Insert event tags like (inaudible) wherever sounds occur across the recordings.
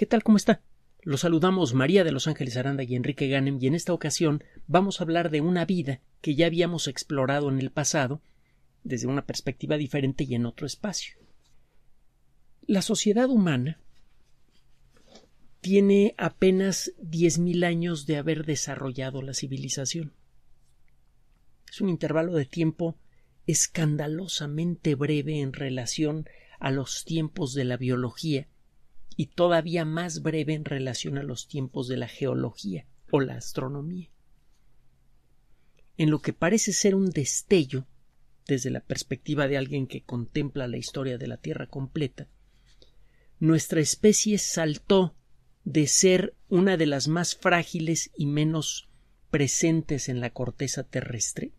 ¿Qué tal? ¿Cómo está? Los saludamos María de Los Ángeles Aranda y Enrique Ganem y en esta ocasión vamos a hablar de una vida que ya habíamos explorado en el pasado desde una perspectiva diferente y en otro espacio. La sociedad humana tiene apenas 10.000 años de haber desarrollado la civilización. Es un intervalo de tiempo escandalosamente breve en relación a los tiempos de la biología y todavía más breve en relación a los tiempos de la geología o la astronomía. En lo que parece ser un destello, desde la perspectiva de alguien que contempla la historia de la Tierra completa, nuestra especie saltó de ser una de las más frágiles y menos presentes en la corteza terrestre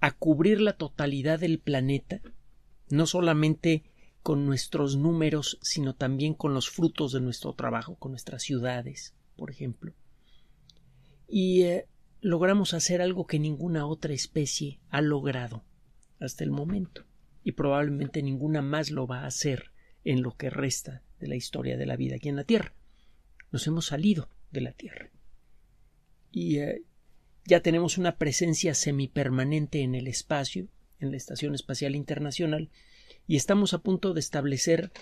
a cubrir la totalidad del planeta, no solamente con nuestros números, sino también con los frutos de nuestro trabajo, con nuestras ciudades, por ejemplo. Y eh, logramos hacer algo que ninguna otra especie ha logrado hasta el momento, y probablemente ninguna más lo va a hacer en lo que resta de la historia de la vida aquí en la Tierra. Nos hemos salido de la Tierra. Y eh, ya tenemos una presencia semipermanente en el espacio, en la Estación Espacial Internacional, y estamos a punto de establecer,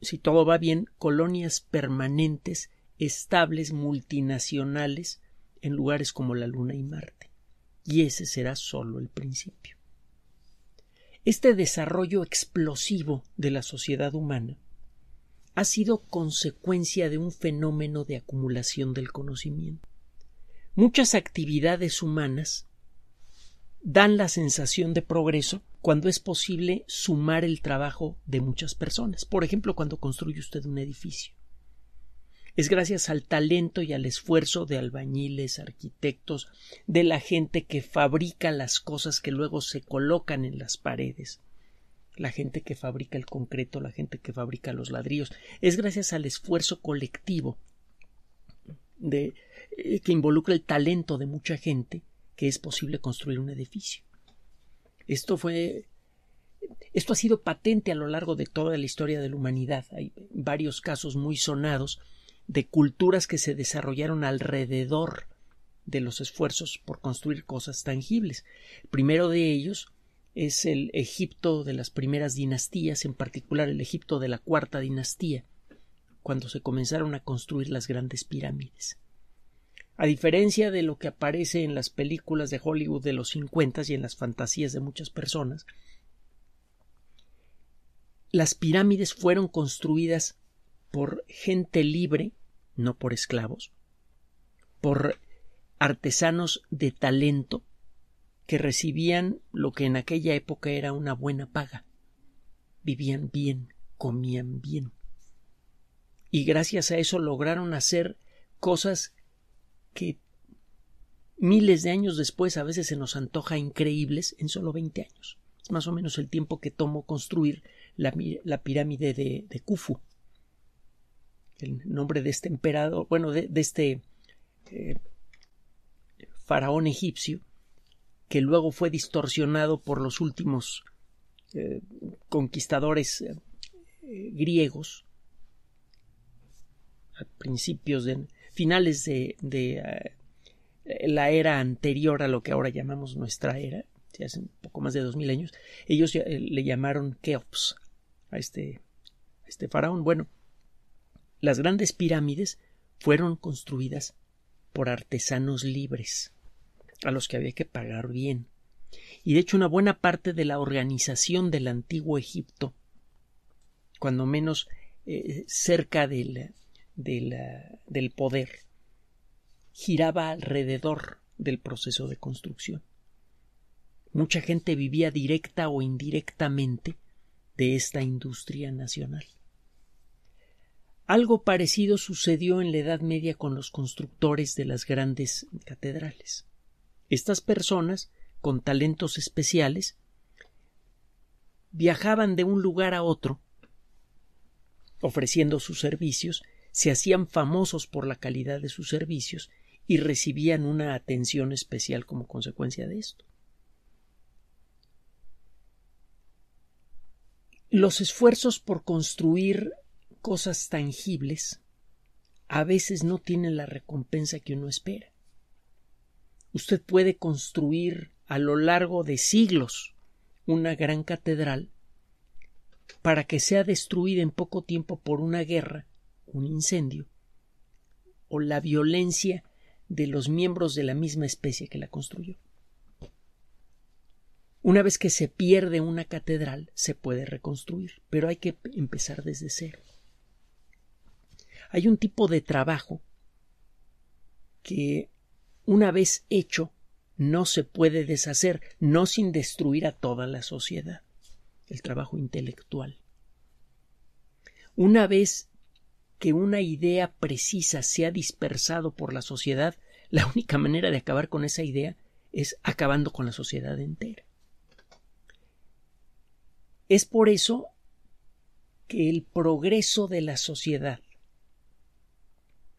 si todo va bien, colonias permanentes, estables, multinacionales, en lugares como la Luna y Marte. Y ese será solo el principio. Este desarrollo explosivo de la sociedad humana ha sido consecuencia de un fenómeno de acumulación del conocimiento. Muchas actividades humanas dan la sensación de progreso cuando es posible sumar el trabajo de muchas personas. Por ejemplo, cuando construye usted un edificio. Es gracias al talento y al esfuerzo de albañiles, arquitectos, de la gente que fabrica las cosas que luego se colocan en las paredes, la gente que fabrica el concreto, la gente que fabrica los ladrillos. Es gracias al esfuerzo colectivo de, eh, que involucra el talento de mucha gente que es posible construir un edificio. Esto fue esto ha sido patente a lo largo de toda la historia de la humanidad. Hay varios casos muy sonados de culturas que se desarrollaron alrededor de los esfuerzos por construir cosas tangibles. El primero de ellos es el Egipto de las primeras dinastías, en particular el Egipto de la cuarta dinastía, cuando se comenzaron a construir las grandes pirámides. A diferencia de lo que aparece en las películas de Hollywood de los 50 y en las fantasías de muchas personas, las pirámides fueron construidas por gente libre, no por esclavos, por artesanos de talento que recibían lo que en aquella época era una buena paga. Vivían bien, comían bien. Y gracias a eso lograron hacer cosas que miles de años después a veces se nos antoja increíbles en solo 20 años. Es más o menos el tiempo que tomó construir la, pirámide de, de, Khufu. El nombre de este emperador, bueno, de, este eh, faraón egipcio, que luego fue distorsionado por los últimos eh, conquistadores eh, griegos a principios de, finales de, eh, la era anterior a lo que ahora llamamos nuestra era, hace un poco más de dos mil años, ellos eh, le llamaron Keops este, a este, faraón. Bueno, las grandes pirámides fueron construidas por artesanos libres, a los que había que pagar bien. Y de hecho una buena parte de la organización del antiguo Egipto, cuando menos eh, cerca del, del poder giraba alrededor del proceso de construcción. Mucha gente vivía directa o indirectamente de esta industria nacional. Algo parecido sucedió en la Edad Media con los constructores de las grandes catedrales. Estas personas, con talentos especiales, viajaban de un lugar a otro, ofreciendo sus servicios se hacían famosos por la calidad de sus servicios y recibían una atención especial como consecuencia de esto. Los esfuerzos por construir cosas tangibles a veces no tienen la recompensa que uno espera. Usted puede construir a lo largo de siglos una gran catedral para que sea destruida en poco tiempo por una guerra un incendio o la violencia de los miembros de la misma especie que la construyó. Una vez que se pierde una catedral, se puede reconstruir, pero hay que empezar desde cero. Hay un tipo de trabajo que, una vez hecho, no se puede deshacer, no sin destruir a toda la sociedad, el trabajo intelectual. Una vez que una idea precisa se ha dispersado por la sociedad, la única manera de acabar con esa idea es acabando con la sociedad entera. Es por eso que el progreso de la sociedad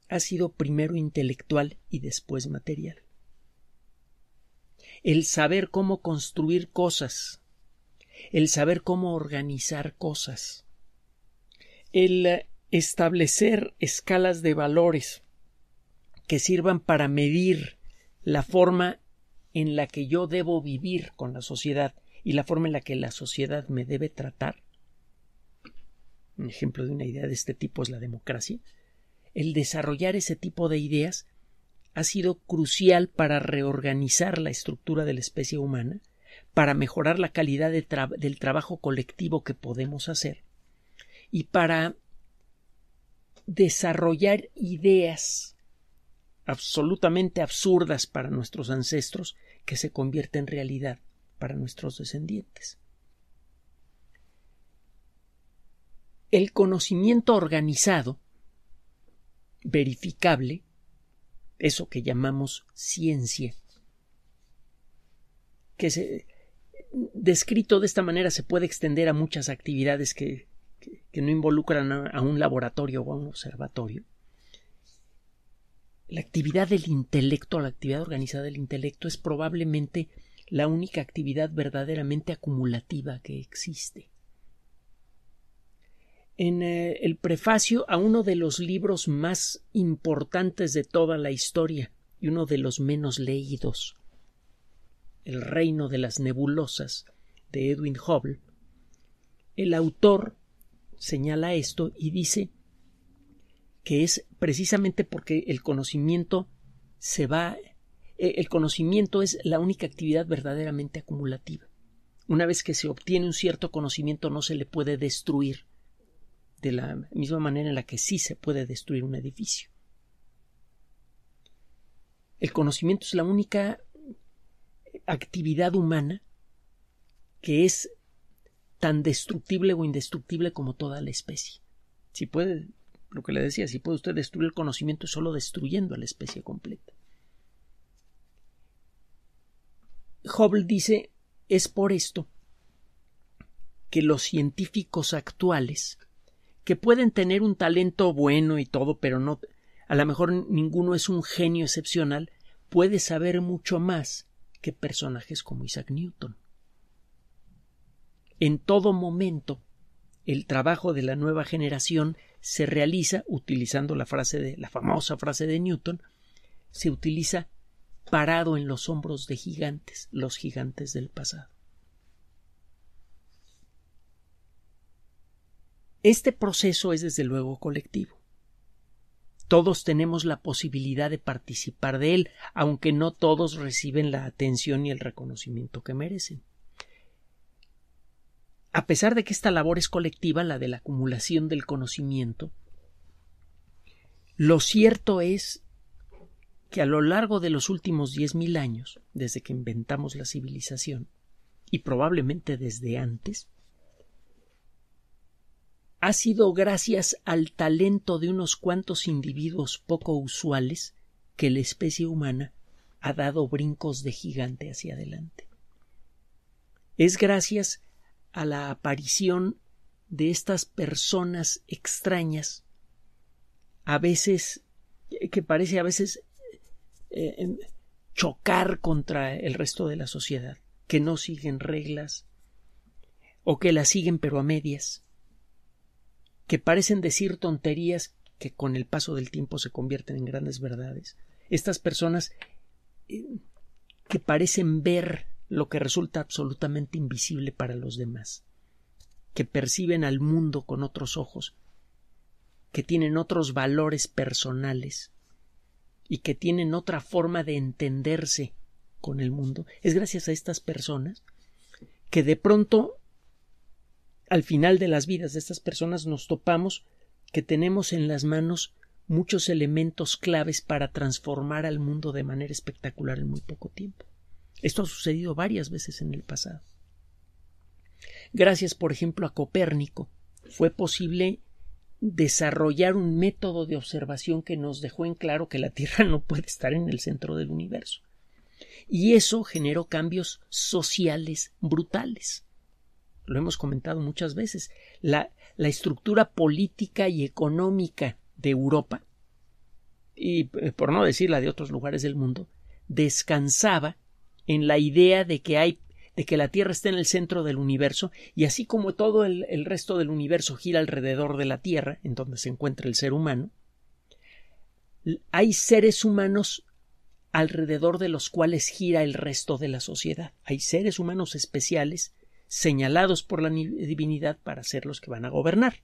ha sido primero intelectual y después material. El saber cómo construir cosas, el saber cómo organizar cosas, el establecer escalas de valores que sirvan para medir la forma en la que yo debo vivir con la sociedad y la forma en la que la sociedad me debe tratar. Un ejemplo de una idea de este tipo es la democracia. El desarrollar ese tipo de ideas ha sido crucial para reorganizar la estructura de la especie humana, para mejorar la calidad del trabajo colectivo que podemos hacer y para desarrollar ideas absolutamente absurdas para nuestros ancestros que se convierten en realidad para nuestros descendientes. El conocimiento organizado, verificable, eso que llamamos ciencia, que se, descrito de esta manera se puede extender a muchas actividades que que, no involucran a, un laboratorio o a un observatorio, la actividad del intelecto, la actividad organizada del intelecto es probablemente la única actividad verdaderamente acumulativa que existe. En eh, el prefacio a uno de los libros más importantes de toda la historia y uno de los menos leídos, El reino de las nebulosas, de Edwin Hubble, el autor señala esto y dice que es precisamente porque el conocimiento se va e, el conocimiento es la única actividad verdaderamente acumulativa. Una vez que se obtiene un cierto conocimiento no se le puede destruir de la misma manera en la que sí se puede destruir un edificio. El conocimiento es la única actividad humana que es tan destructible o indestructible como toda la especie. Si puede, lo que le decía, si puede usted destruir el conocimiento solo destruyendo a la especie completa. Hubble dice, es por esto que los científicos actuales, que pueden tener un talento bueno y todo, pero no, a lo mejor ninguno es un genio excepcional, puede saber mucho más que personajes como Isaac Newton. En todo momento, el trabajo de la nueva generación se realiza utilizando la frase de la famosa frase de Newton, se utiliza parado en los hombros de gigantes, los gigantes del pasado. Este proceso es desde luego colectivo. Todos tenemos la posibilidad de participar de él, aunque no todos reciben la atención y el reconocimiento que merecen a pesar de que esta labor es colectiva, la de la acumulación del conocimiento, lo cierto es que a lo largo de los últimos diez mil años, desde que inventamos la civilización, y probablemente desde antes, ha sido gracias al talento de unos cuantos individuos poco usuales que la especie humana ha dado brincos de gigante hacia adelante. Es gracias a la aparición de estas personas extrañas, a veces, que parece a veces eh, em, chocar contra el resto de la sociedad, que no siguen reglas, o que las siguen pero a medias, que parecen decir tonterías que con el paso del tiempo se convierten en grandes verdades. Estas personas eh, que parecen ver lo que resulta absolutamente invisible para los demás, que perciben al mundo con otros ojos, que tienen otros valores personales y que tienen otra forma de entenderse con el mundo. Es gracias a estas personas que de pronto al final de las vidas de estas personas nos topamos que tenemos en las manos muchos elementos claves para transformar al mundo de manera espectacular en muy poco tiempo. Esto ha sucedido varias veces en el pasado. Gracias, por ejemplo, a Copérnico, fue posible desarrollar un método de observación que nos dejó en claro que la Tierra (laughs) no puede estar en el centro del universo. Y eso generó cambios sociales brutales. Lo hemos comentado muchas veces. La, la estructura política y económica de Europa, y eh, por no decir la de otros lugares del mundo, descansaba en la idea de que hay de que la Tierra está en el centro del universo y así como todo el, el resto del universo gira alrededor de la Tierra, en donde se encuentra el ser humano, hay seres humanos alrededor de los cuales gira el resto de la sociedad. Hay seres humanos especiales señalados por la divinidad para ser los que van a gobernar.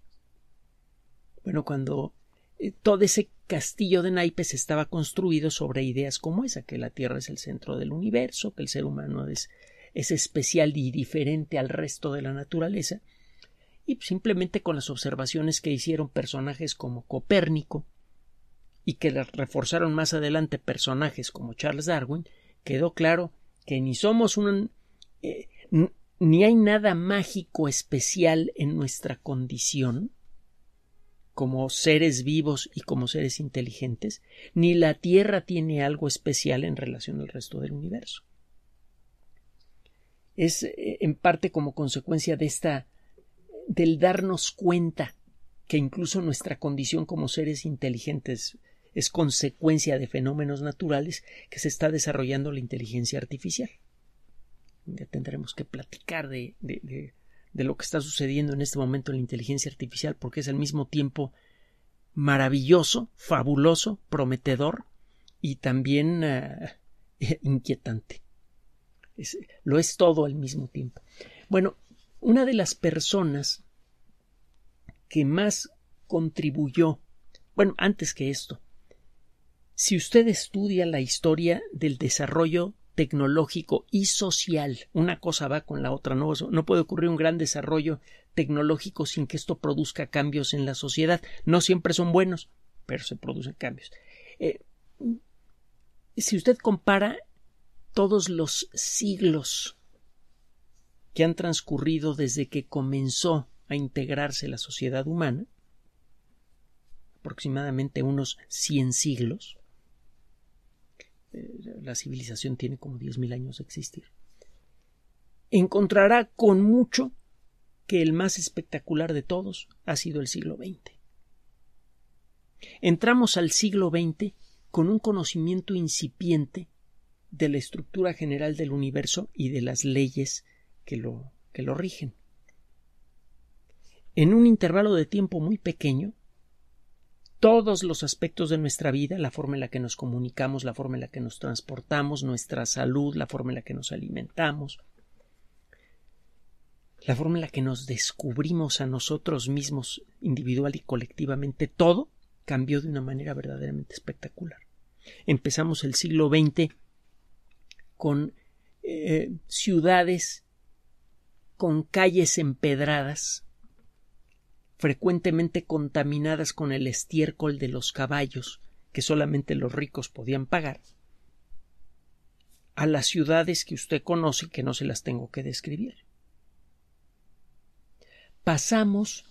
Bueno, cuando eh, todo ese castillo de naipes estaba construido sobre ideas como esa, que la Tierra es el centro del universo, que el ser humano es, es especial y diferente al resto de la naturaleza, y simplemente con las observaciones que hicieron personajes como Copérnico y que reforzaron más adelante personajes como Charles Darwin, quedó claro que ni somos un eh, ni hay nada mágico especial en nuestra condición, como seres vivos y como seres inteligentes, ni la Tierra tiene algo especial en relación al resto del universo. Es eh, en parte como consecuencia de esta del darnos cuenta que incluso nuestra condición como seres inteligentes es consecuencia de fenómenos naturales que se está desarrollando la inteligencia artificial. Ya tendremos que platicar de, de de lo que está sucediendo en este momento en la inteligencia artificial, porque es al mismo tiempo maravilloso, fabuloso, prometedor y también eh, (laughs) inquietante. lo es todo al mismo tiempo. Bueno, una de las personas que más contribuyó, bueno, antes que esto, si usted estudia la historia del desarrollo tecnológico y social. Una cosa va con la otra, no, no puede ocurrir un gran desarrollo tecnológico sin que esto produzca cambios en la sociedad. No siempre son buenos, pero se producen cambios. Eh, si usted compara todos los siglos que han transcurrido desde que comenzó a integrarse la sociedad humana, aproximadamente unos 100 siglos, este, la civilización tiene como 10.000 años de existir, encontrará con mucho que el más espectacular de todos ha sido el siglo XX. Entramos al siglo XX con un conocimiento incipiente de la estructura general del universo y de las leyes que lo, que lo rigen. En un intervalo de tiempo muy pequeño, todos los aspectos de nuestra vida, la forma en la que nos comunicamos, la forma en la que nos transportamos, nuestra salud, la forma en la que nos alimentamos, la forma en la que nos descubrimos a nosotros mismos individual y colectivamente, todo cambió de una manera verdaderamente espectacular. Empezamos el siglo XX con eh, ciudades con calles empedradas, frecuentemente contaminadas con el estiércol de los caballos, que solamente los ricos podían pagar, a las ciudades que usted conoce, que no se las tengo que describir. Pasamos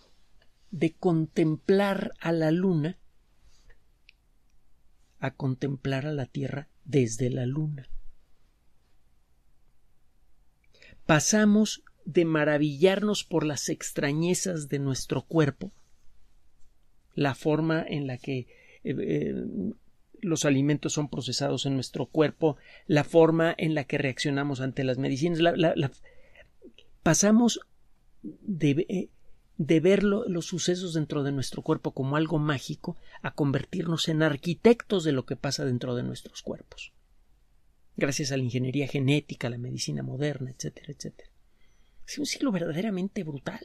de contemplar a la luna a contemplar a la Tierra desde la luna. Pasamos de maravillarnos por las extrañezas de nuestro cuerpo, la forma en la que eh, eh, los alimentos son procesados en nuestro cuerpo, la forma en la que reaccionamos ante las medicinas, pasamos de, eh, ver los sucesos dentro de nuestro cuerpo como algo mágico a convertirnos en arquitectos de lo que pasa dentro de nuestros cuerpos, gracias a la ingeniería genética, la medicina moderna, etcétera, etcétera. Es un siglo verdaderamente brutal.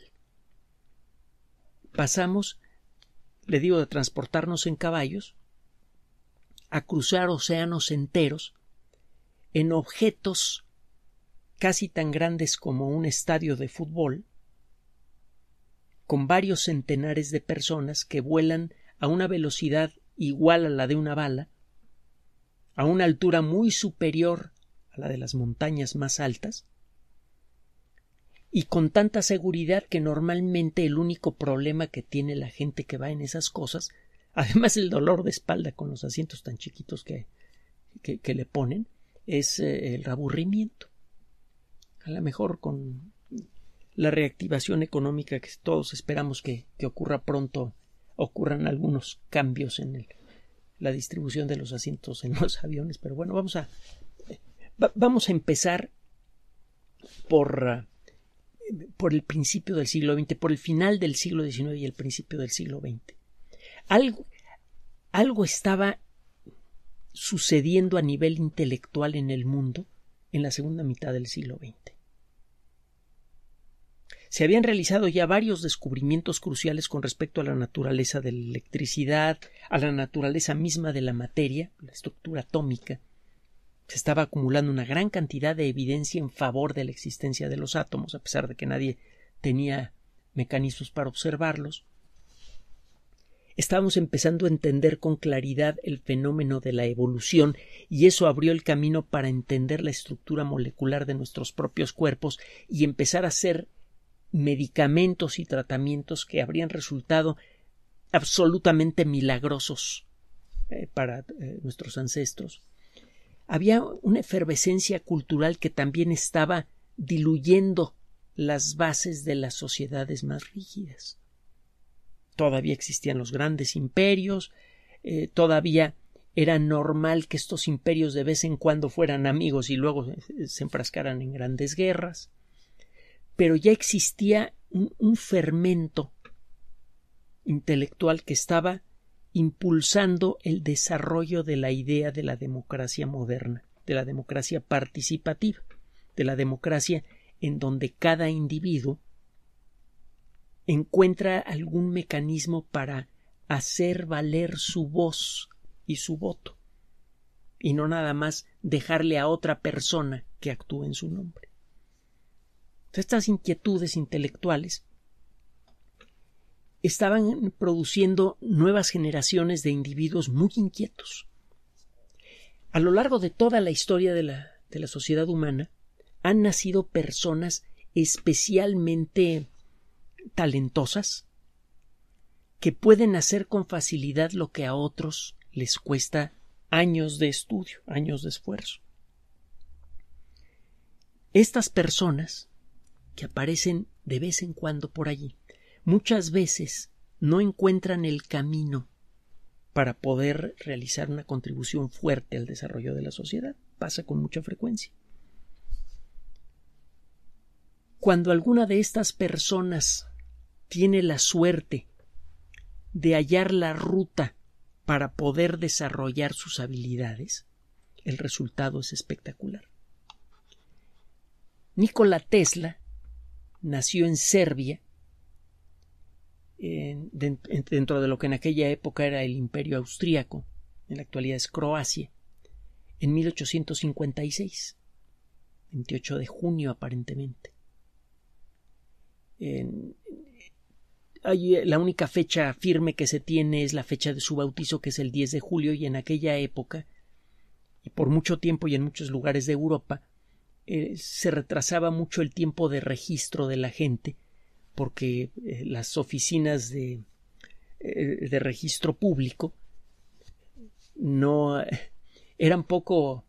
Pasamos, le digo, de transportarnos en caballos a cruzar océanos enteros en objetos casi tan grandes como un estadio de fútbol, con varios centenares de personas que vuelan a una velocidad igual a la de una bala, a una altura muy superior a la de las montañas más altas, y con tanta seguridad que normalmente el único problema que tiene la gente que va en esas cosas, (laughs) además el dolor de espalda con los asientos tan chiquitos que, que, le ponen, es eh, el aburrimiento. A lo mejor con la reactivación económica que todos esperamos que, ocurra pronto, ocurran algunos cambios en el, la distribución de los asientos en los (laughs) aviones. Pero bueno, vamos a, eh, vamos a empezar por por el principio del siglo XX, por el final del siglo XIX y el principio del siglo XX. Algo, estaba sucediendo a nivel intelectual en el mundo en la segunda mitad del siglo XX. Se habían realizado ya varios descubrimientos cruciales con respecto a la naturaleza de la electricidad, a la naturaleza misma de la materia, la estructura atómica, se estaba acumulando una gran cantidad de evidencia en favor de la existencia de los átomos, a pesar de que nadie tenía mecanismos para observarlos, estábamos empezando a entender con claridad el fenómeno de la evolución y eso abrió el camino para entender la estructura molecular de nuestros propios cuerpos y empezar a hacer medicamentos y tratamientos que habrían resultado absolutamente milagrosos eh, para eh, nuestros ancestros había una efervescencia cultural que también estaba diluyendo las bases de las sociedades más rígidas. Todavía existían los grandes imperios, eh, todavía era normal que estos imperios de vez en cuando fueran amigos y luego se enfrascaran en grandes guerras, pero ya existía un fermento intelectual que estaba impulsando el desarrollo de la idea de la democracia moderna, de la democracia participativa, de la democracia en donde cada individuo encuentra algún mecanismo para hacer valer su voz y su voto, y no nada más dejarle a otra persona que actúe en su nombre. estas inquietudes intelectuales estaban produciendo nuevas generaciones de individuos muy inquietos. A lo largo de toda la historia de la, sociedad humana han nacido personas especialmente talentosas que pueden hacer con facilidad lo que a otros les cuesta años de estudio, años de esfuerzo. Estas personas que aparecen de vez en cuando por allí muchas veces no encuentran el camino para poder realizar una contribución fuerte al desarrollo de la sociedad. Pasa con mucha frecuencia. Cuando alguna de estas personas tiene la suerte de hallar la ruta para poder desarrollar sus habilidades, el resultado es espectacular. Nikola Tesla nació en Serbia dentro de lo que en aquella época era el imperio austríaco, en la actualidad es Croacia, en 1856, 28 de junio aparentemente. En, eh, la única fecha firme que se tiene es la fecha de su bautizo, que es el 10 de julio, y en aquella época, y por mucho tiempo y en muchos lugares de Europa, eh, se retrasaba mucho el tiempo de registro de la gente, porque eh, las oficinas eh, de, registro público no eh, eran poco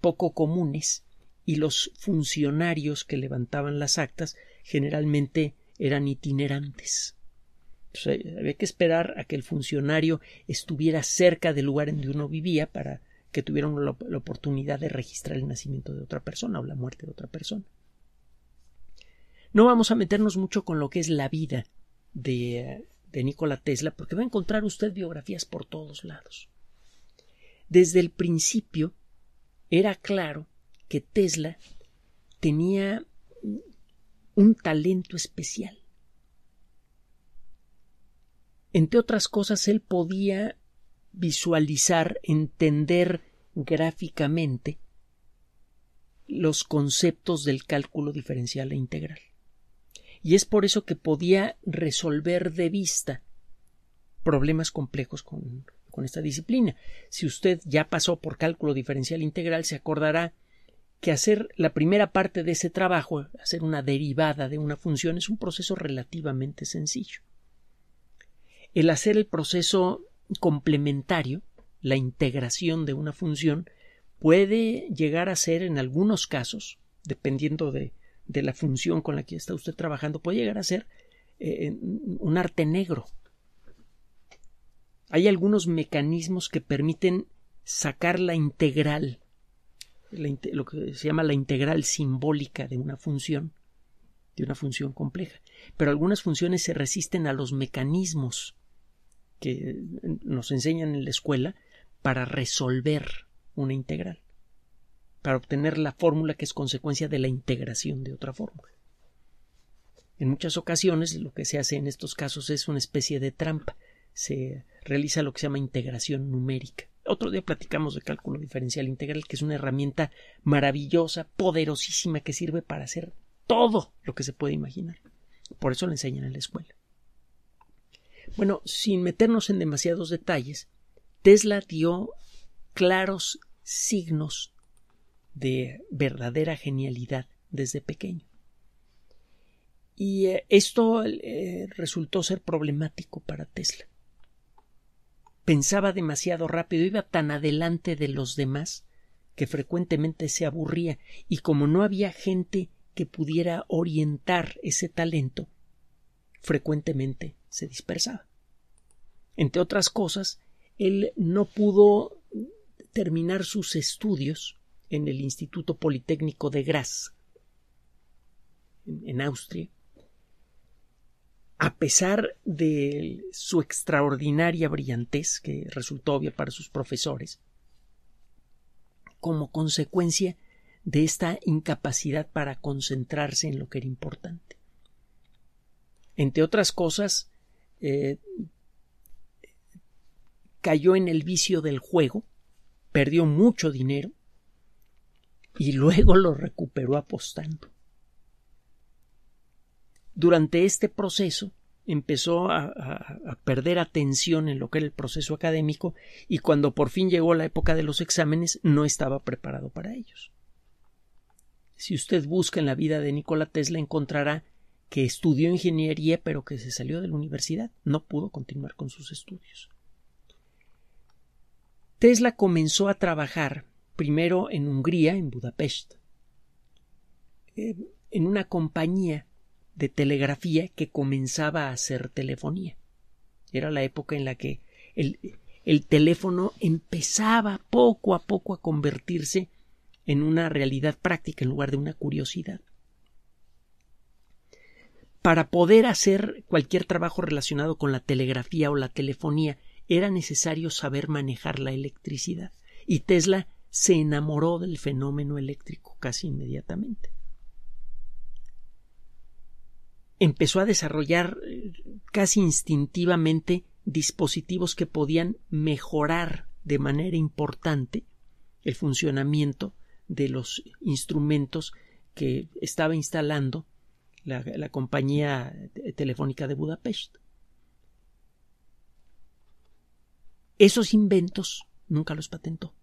poco comunes y los funcionarios que levantaban las actas generalmente eran itinerantes. había que esperar a que el funcionario estuviera cerca del lugar en donde uno vivía para que tuviera la oportunidad de registrar el nacimiento de otra persona o la muerte de otra persona. No vamos a meternos mucho con lo que es la vida de, de Nikola Tesla, porque va a encontrar usted biografías por todos lados. Desde el principio era claro que Tesla tenía un talento especial. Entre otras cosas, él podía visualizar, entender gráficamente los conceptos del cálculo diferencial e integral y es por eso que podía resolver de vista problemas complejos con, esta disciplina. Si usted ya pasó por cálculo diferencial integral, se acordará que hacer la primera parte de ese trabajo, hacer una derivada de una función, es un proceso relativamente sencillo. El hacer el proceso complementario, la integración de una función, puede llegar a ser en algunos casos, dependiendo de de la función con la que está usted trabajando puede llegar a ser eh, un arte negro. Hay algunos mecanismos que permiten sacar la integral, lo que se llama la integral simbólica de una función, de una función compleja. Pero algunas funciones se resisten a los mecanismos que nos enseñan en la escuela para resolver una integral para obtener la fórmula que es consecuencia de la integración de otra fórmula. En muchas ocasiones lo que se hace en estos casos es una especie de trampa. Se realiza lo que se llama integración numérica. Otro día platicamos de cálculo diferencial integral, que es una herramienta maravillosa, poderosísima, que sirve para hacer todo lo que se puede imaginar. Por eso lo enseñan en la escuela. Bueno, sin meternos en demasiados detalles, Tesla dio claros signos de verdadera genialidad desde pequeño. Y eh, esto eh, resultó ser problemático para Tesla. Pensaba demasiado rápido, iba tan adelante de los demás que frecuentemente se aburría, y como no había gente que pudiera orientar ese talento, frecuentemente se dispersaba. Entre otras cosas, él no pudo terminar sus estudios en el Instituto Politécnico de Graz, en, Austria, a pesar de su extraordinaria brillantez que resultó obvia para sus profesores, como consecuencia de esta incapacidad para concentrarse en lo que era importante. Entre otras cosas, eh, cayó en el vicio del juego, perdió mucho dinero y luego lo recuperó apostando. Durante este proceso empezó a, perder atención en lo que era el proceso académico y cuando por fin llegó la época de los exámenes no estaba preparado para ellos. Si usted busca en la vida de Nikola Tesla encontrará que estudió ingeniería pero que se salió de la universidad, no pudo continuar con sus estudios. Tesla comenzó a trabajar primero en Hungría, en Budapest, eh, en una compañía de telegrafía que comenzaba a hacer telefonía. Era la época en la que el, teléfono empezaba poco a poco a convertirse en una realidad práctica en lugar de una curiosidad. Para poder hacer cualquier trabajo relacionado con la telegrafía o la telefonía era necesario saber manejar la electricidad y Tesla se enamoró del fenómeno eléctrico casi inmediatamente. Empezó a desarrollar eh, casi instintivamente dispositivos que podían mejorar de manera importante el funcionamiento de los instrumentos que estaba instalando la, compañía telefónica de Budapest. Esos inventos nunca los patentó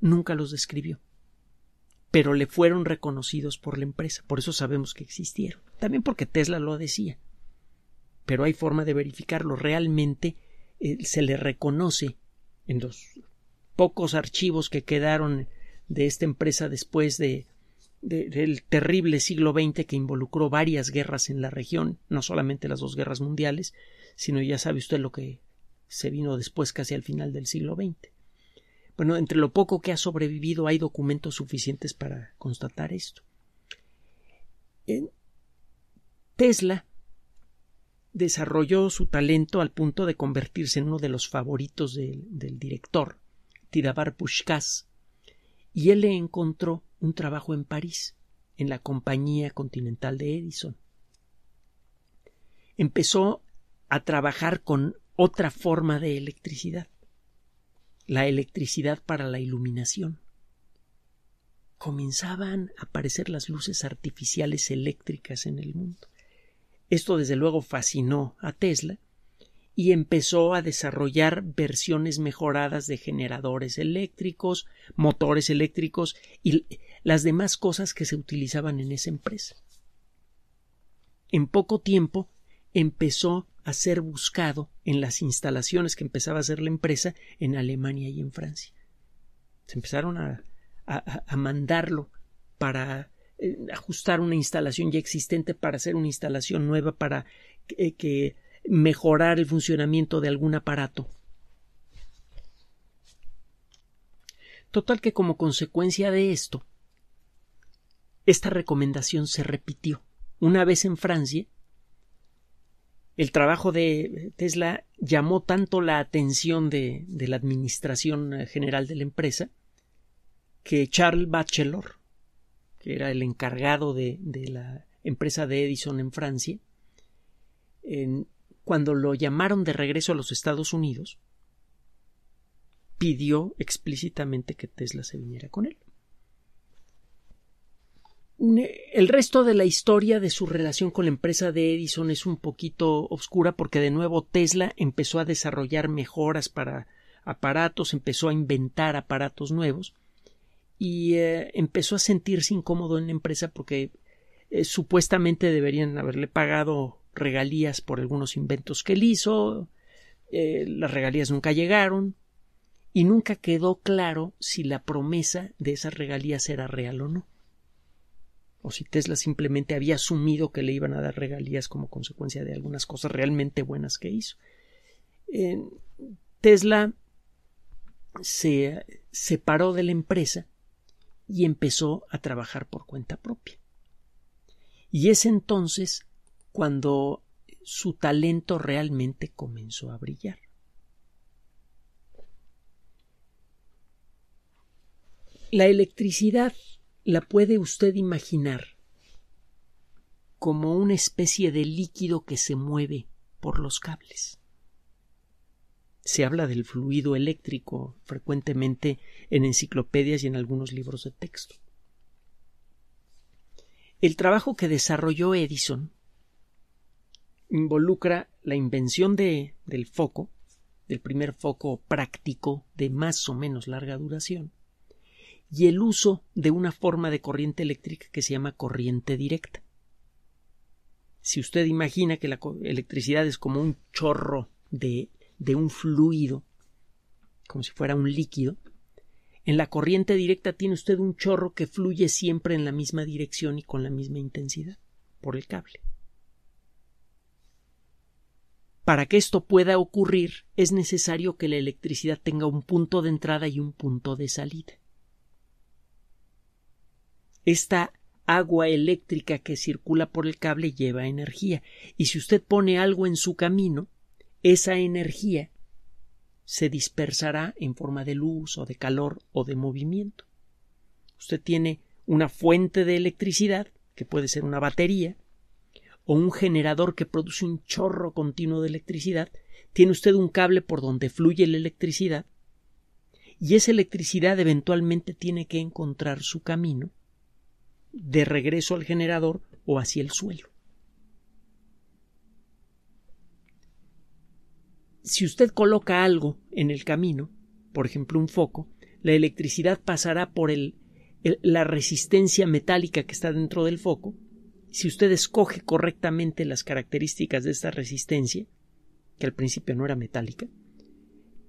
nunca los describió, pero le fueron reconocidos por la empresa, por eso sabemos que existieron, también porque Tesla lo decía, pero hay forma de verificarlo, realmente eh, se le reconoce en los pocos archivos que quedaron de esta empresa después de, del terrible siglo XX que involucró varias guerras en la región, no solamente las dos guerras mundiales, sino ya sabe usted lo que se vino después casi al final del siglo XX. Bueno, entre lo poco que ha sobrevivido hay documentos suficientes para constatar esto. Tesla desarrolló su talento al punto de convertirse en uno de los favoritos del, director, Tidabar Pushkas, y él le encontró un trabajo en París, en la compañía continental de Edison. Empezó a trabajar con otra forma de electricidad la electricidad para la iluminación. Comenzaban a aparecer las luces artificiales eléctricas en el mundo. Esto desde luego fascinó a Tesla y empezó a desarrollar versiones mejoradas de generadores eléctricos, motores eléctricos y las demás cosas que se utilizaban en esa empresa. En poco tiempo empezó a ser buscado en las instalaciones que empezaba a hacer la empresa en Alemania y en Francia. Se empezaron a, a, mandarlo para eh, ajustar una instalación ya existente para hacer una instalación nueva para eh, que mejorar el funcionamiento de algún aparato. Total que como consecuencia de esto, esta recomendación se repitió. Una vez en Francia, el trabajo de Tesla llamó tanto la atención de, la Administración eh, General de la empresa que Charles Bachelor, que era el encargado de, la empresa de Edison en Francia, cuando lo llamaron de regreso a los Estados Unidos, pidió explícitamente que Tesla se viniera con él el resto de la historia de su relación con la empresa de Edison es un poquito oscura porque de nuevo Tesla empezó a desarrollar mejoras para aparatos, empezó a inventar aparatos nuevos y eh, empezó a sentirse incómodo en la empresa porque eh, supuestamente deberían haberle pagado regalías por algunos inventos que él hizo, eh, las regalías nunca llegaron y nunca quedó claro si la promesa de esas regalías era real o no o si Tesla simplemente había asumido que le iban a dar regalías como consecuencia de algunas cosas realmente buenas que hizo. Eh, Tesla se separó de la empresa y empezó a trabajar por cuenta propia. Y es entonces cuando su talento realmente comenzó a brillar. La electricidad la puede usted imaginar como una especie de líquido que se mueve por los cables. Se habla del fluido eléctrico frecuentemente en enciclopedias y en algunos libros de texto. El trabajo que desarrolló Edison involucra la invención del foco, del primer foco práctico de más o menos larga duración, y el uso de una forma de corriente eléctrica que se llama corriente directa. Si usted imagina que la electricidad es como un chorro de, de un fluido, como si fuera un líquido, en la corriente directa tiene usted un chorro que fluye siempre en la misma dirección y con la misma intensidad por el cable. Para que esto pueda ocurrir es necesario que la electricidad tenga un punto de entrada y un punto de salida esta agua eléctrica que circula por el cable lleva energía y si usted pone algo en su camino, esa energía se dispersará en forma de luz o de calor o de movimiento. Usted tiene una fuente de electricidad, que puede ser una batería, o un generador que produce un chorro continuo de electricidad, tiene usted un cable por donde fluye la electricidad, y esa electricidad eventualmente tiene que encontrar su camino de regreso al generador o hacia el suelo. Si usted coloca algo en el camino, por ejemplo un foco, la electricidad pasará por el, la resistencia metálica que está dentro del foco. Si usted escoge correctamente las características de esta resistencia, que al principio no era metálica,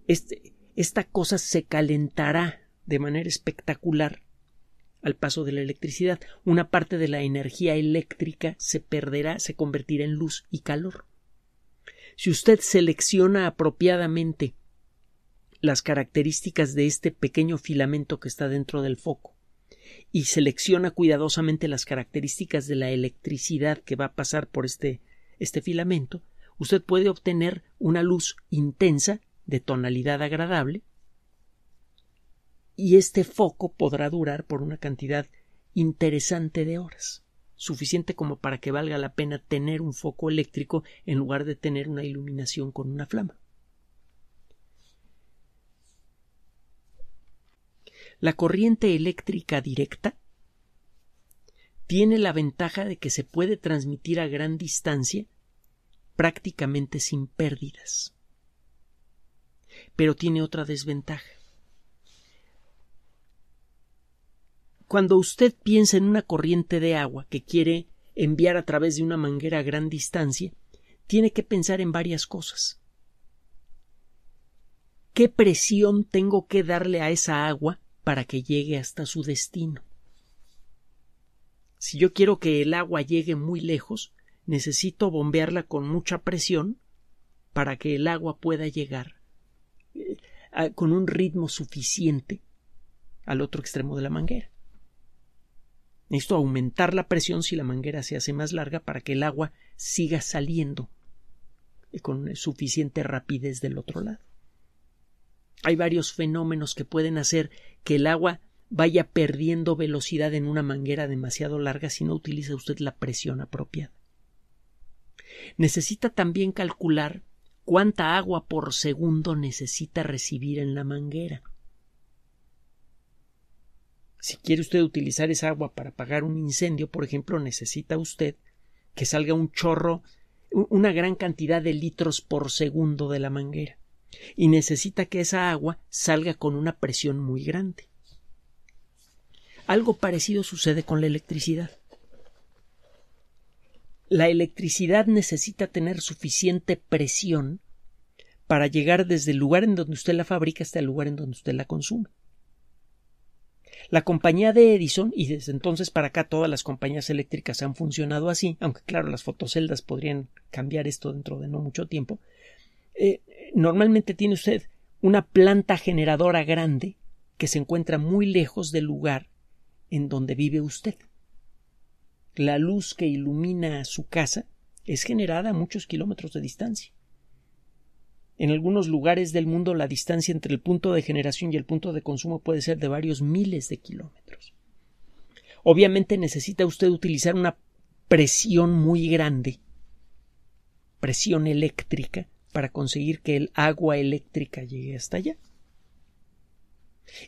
este, esta cosa se calentará de manera espectacular al paso de la electricidad. Una parte de la energía eléctrica se perderá, se convertirá en luz y calor. Si usted selecciona apropiadamente las características de este pequeño filamento que está dentro del foco y selecciona cuidadosamente las características de la electricidad que va a pasar por este, este filamento, usted puede obtener una luz intensa de tonalidad agradable y este foco podrá durar por una cantidad interesante de horas, suficiente como para que valga la pena tener un foco eléctrico en lugar de tener una iluminación con una flama. La corriente eléctrica directa tiene la ventaja de que se puede transmitir a gran distancia prácticamente sin pérdidas. Pero tiene otra desventaja Cuando usted piensa en una corriente de agua que quiere enviar a través de una manguera a gran distancia, tiene que pensar en varias cosas. ¿Qué presión tengo que darle a esa agua para que llegue hasta su destino? Si yo quiero que el agua llegue muy lejos, necesito bombearla con mucha presión para que el agua pueda llegar eh, con un ritmo suficiente al otro extremo de la manguera esto aumentar la presión si la manguera se hace más larga para que el agua siga saliendo con suficiente rapidez del otro lado. Hay varios fenómenos que pueden hacer que el agua vaya perdiendo velocidad en una manguera demasiado larga si no utiliza usted la presión apropiada. Necesita también calcular cuánta agua por segundo necesita recibir en la manguera. Si quiere usted utilizar esa agua para apagar un incendio, por ejemplo, necesita usted que salga un chorro, una gran cantidad de litros por segundo de la manguera. Y necesita que esa agua salga con una presión muy grande. Algo parecido sucede con la electricidad. La electricidad necesita tener suficiente presión para llegar desde el lugar en donde usted la fabrica hasta el lugar en donde usted la consume. La compañía de Edison, y desde entonces para acá todas las compañías eléctricas han funcionado así, aunque claro, las fotoceldas podrían cambiar esto dentro de no mucho tiempo, eh, normalmente tiene usted una planta generadora grande que se encuentra muy lejos del lugar en donde vive usted. La luz que ilumina su casa es generada a muchos kilómetros de distancia. En algunos lugares del mundo la distancia entre el punto de generación y el punto de consumo puede ser de varios miles de kilómetros. Obviamente necesita usted utilizar una presión muy grande, presión eléctrica, para conseguir que el agua eléctrica llegue hasta allá.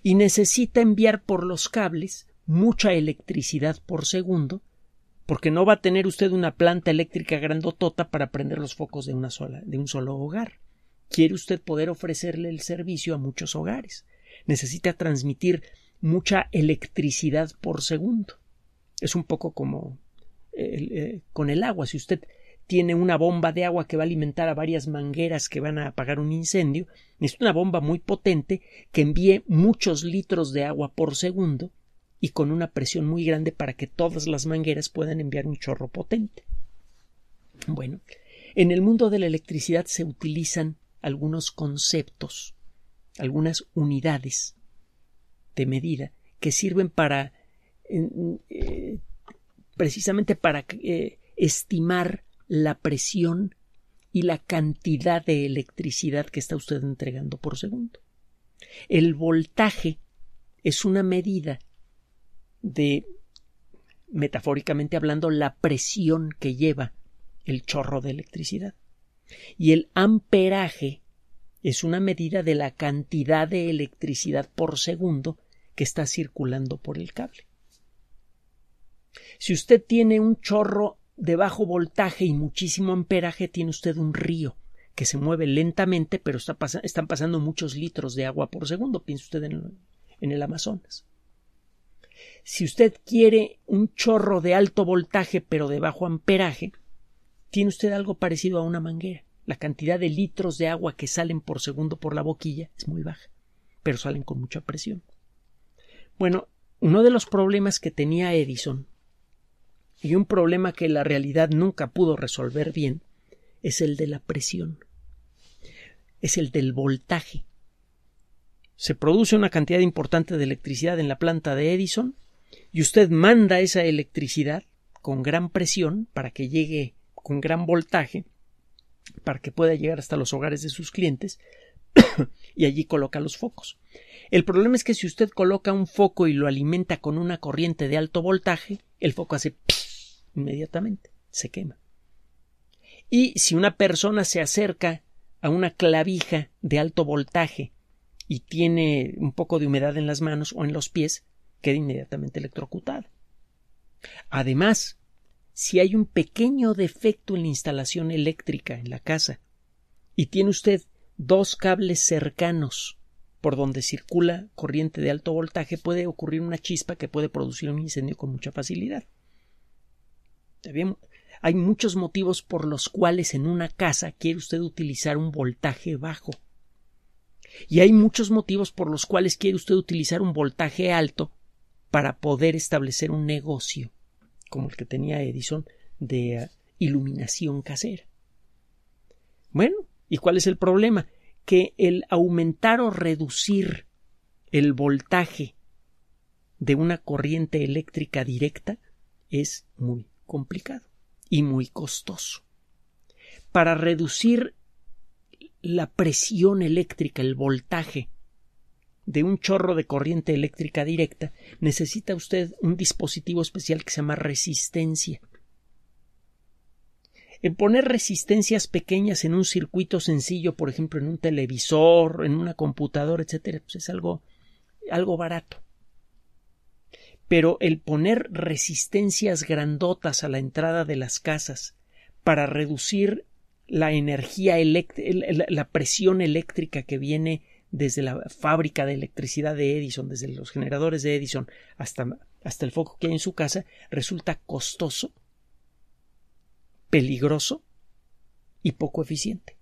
Y necesita enviar por los cables mucha electricidad por segundo, porque no va a tener usted una planta eléctrica grandotota para prender los focos de, una sola, de un solo hogar quiere usted poder ofrecerle el servicio a muchos hogares. Necesita transmitir mucha electricidad por segundo. Es un poco como eh, con el agua. Si usted tiene una bomba de agua que va a alimentar a varias mangueras que van a apagar un incendio, necesita una bomba muy potente que envíe muchos litros de agua por segundo y con una presión muy grande para que todas las mangueras puedan enviar un chorro potente. Bueno, en el mundo de la electricidad se utilizan algunos conceptos, algunas unidades de medida que sirven para eh, precisamente para eh, estimar la presión y la cantidad de electricidad que está usted entregando por segundo. El voltaje es una medida de, metafóricamente hablando, la presión que lleva el chorro de electricidad. Y el amperaje es una medida de la cantidad de electricidad por segundo que está circulando por el cable. Si usted tiene un chorro de bajo voltaje y muchísimo amperaje, tiene usted un río que se mueve lentamente, pero están pasando muchos litros de agua por segundo. Piense usted en el Amazonas. Si usted quiere un chorro de alto voltaje, pero de bajo amperaje, tiene usted algo parecido a una manguera. La cantidad de litros de agua que salen por segundo por la boquilla es muy baja, pero salen con mucha presión. Bueno, uno de los problemas que tenía Edison, y un problema que la realidad nunca pudo resolver bien, es el de la presión, es el del voltaje. Se produce una cantidad importante de electricidad en la planta de Edison, y usted manda esa electricidad con gran presión para que llegue con gran voltaje para que pueda llegar hasta los hogares de sus clientes (coughs) y allí coloca los focos. El problema es que si usted coloca un foco y lo alimenta con una corriente de alto voltaje, el foco hace inmediatamente, se quema. Y si una persona se acerca a una clavija de alto voltaje y tiene un poco de humedad en las manos o en los pies, queda inmediatamente electrocutada. Además, si hay un pequeño defecto en la instalación eléctrica en la casa y tiene usted dos cables cercanos por donde circula corriente de alto voltaje, puede ocurrir una chispa que puede producir un incendio con mucha facilidad. Hay muchos motivos por los cuales en una casa quiere usted utilizar un voltaje bajo. Y hay muchos motivos por los cuales quiere usted utilizar un voltaje alto para poder establecer un negocio como el que tenía Edison de eh, iluminación casera. Bueno, ¿y cuál es el problema? Que el aumentar o reducir el voltaje de una corriente eléctrica directa es muy complicado y muy costoso. Para reducir la presión eléctrica, el voltaje de un chorro de corriente eléctrica directa, necesita usted un dispositivo especial que se llama resistencia. En poner resistencias pequeñas en un circuito sencillo, por ejemplo, en un televisor, en una computadora, etcétera, pues es algo, algo barato. Pero el poner resistencias grandotas a la entrada de las casas para reducir la energía eléctrica... la presión eléctrica que viene desde la fábrica de electricidad de Edison, desde los generadores de Edison hasta, hasta el foco que hay en su casa, resulta costoso, peligroso y poco eficiente.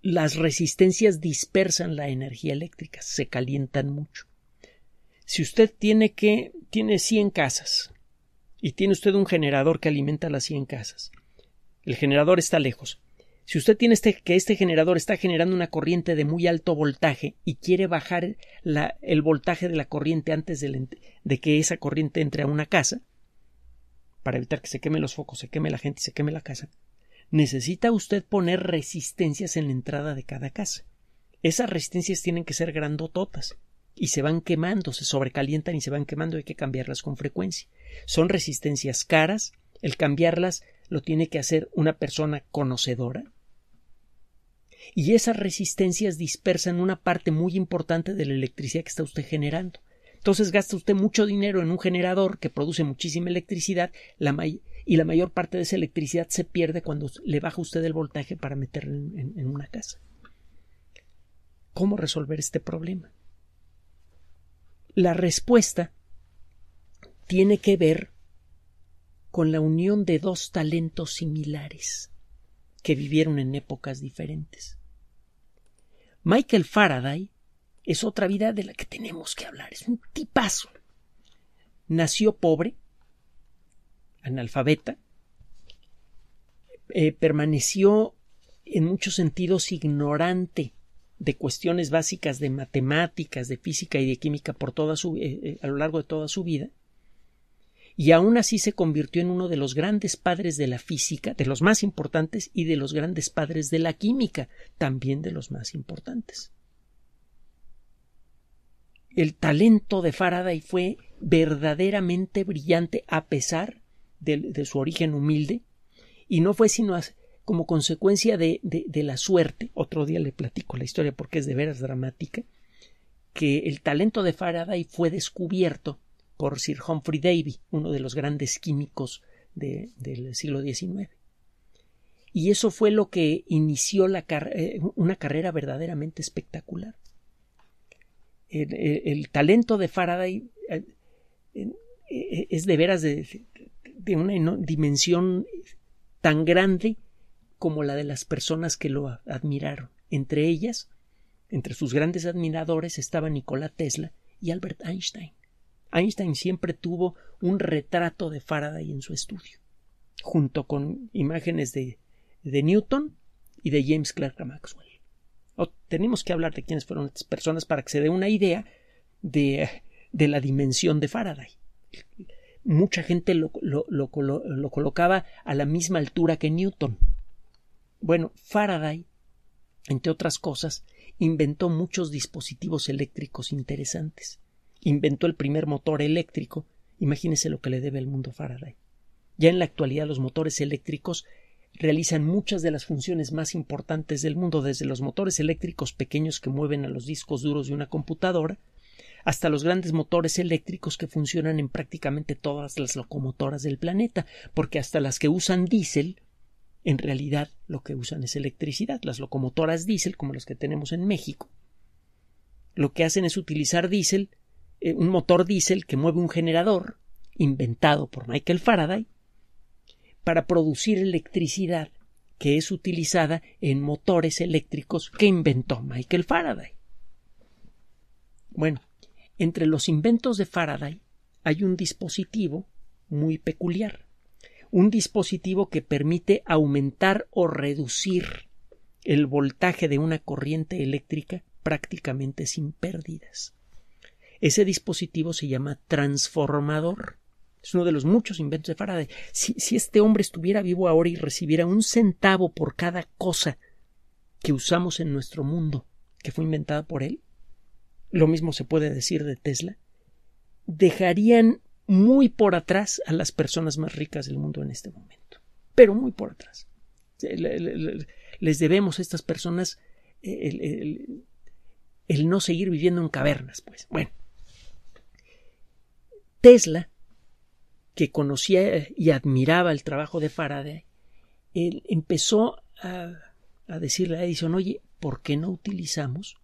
Las resistencias dispersan la energía eléctrica, se calientan mucho. Si usted tiene que tiene 100 casas y tiene usted un generador que alimenta las 100 casas. El generador está lejos, si usted tiene este, que este generador está generando una corriente de muy alto voltaje y quiere bajar el voltaje de la corriente antes de, que esa corriente entre a una casa, para evitar que se quemen los focos, se queme la gente, se queme la casa, necesita usted poner resistencias en la entrada de cada casa. Esas resistencias tienen que ser grandototas y se van quemando, se sobrecalientan y se van quemando, hay que cambiarlas con frecuencia. Son resistencias caras, el cambiarlas lo tiene que hacer una persona conocedora y esas resistencias dispersan una parte muy importante de la electricidad que está usted generando. Entonces gasta usted mucho dinero en un generador que produce muchísima electricidad y la mayor parte de esa electricidad se pierde cuando le baja usted el voltaje para meterlo en una casa. ¿Cómo resolver este problema? La respuesta tiene que ver con la unión de dos talentos similares que vivieron en épocas diferentes. Michael Faraday es otra vida de la que tenemos que hablar, es un tipazo. Nació pobre, analfabeta, eh, permaneció en muchos sentidos ignorante de cuestiones básicas de matemáticas, de física y de química por toda su, eh, eh, a lo largo de toda su vida, y aún así se convirtió en uno de los grandes padres de la física, de los más importantes, y de los grandes padres de la química, también de los más importantes. El talento de Faraday fue verdaderamente brillante a pesar de, su origen humilde, y no fue sino como consecuencia de, de, de la suerte, otro día le platico la historia porque es de veras dramática, que el talento de Faraday fue descubierto por Sir Humphrey Davy, uno de los grandes químicos del siglo XIX. Y eso fue lo que inició la eh, una carrera verdaderamente espectacular. El, talento de Faraday eh, eh, es de veras de, de una dimensión tan grande como la de las personas que lo admiraron. Entre ellas, entre sus grandes admiradores, estaba Nikola Tesla y Albert Einstein. Einstein siempre tuvo un retrato de Faraday en su estudio, junto con imágenes de, de Newton y de James Clerk Maxwell. tenemos que hablar de quiénes fueron estas personas para que se dé una idea de, de la dimensión de Faraday. Mucha gente lo colocaba a la misma altura que Newton. Bueno, Faraday, entre otras cosas, inventó muchos dispositivos eléctricos interesantes inventó el primer motor eléctrico, imagínese lo que le debe al mundo Faraday. Ya en la actualidad los motores eléctricos realizan muchas de las funciones más importantes del mundo, desde los motores eléctricos pequeños que mueven a los discos duros de una computadora, hasta los grandes motores eléctricos que funcionan en prácticamente todas las locomotoras del planeta, porque hasta las que usan diésel, en realidad lo que usan es electricidad. Las locomotoras diésel, como las que tenemos en México, lo que hacen es utilizar diésel eh, un motor diésel que mueve un generador inventado por Michael Faraday para producir electricidad que es utilizada en motores eléctricos que inventó Michael Faraday. Bueno, entre los inventos de Faraday hay un dispositivo muy peculiar, un dispositivo que permite aumentar o reducir el voltaje de una corriente eléctrica prácticamente sin pérdidas. Ese dispositivo se llama transformador. Es uno de los muchos inventos de Faraday. Si, este hombre estuviera vivo ahora y recibiera un centavo por cada cosa que usamos en nuestro mundo, que fue inventada por él, lo mismo se puede decir de Tesla, dejarían muy por atrás a las personas más ricas del mundo en este momento. Pero muy por atrás. Eh, les debemos a estas personas eh, el, el no seguir viviendo en cavernas, pues. Bueno. Tesla, que conocía y admiraba el trabajo de Faraday, empezó a, decirle a Edison, oye, ¿por qué no utilizamos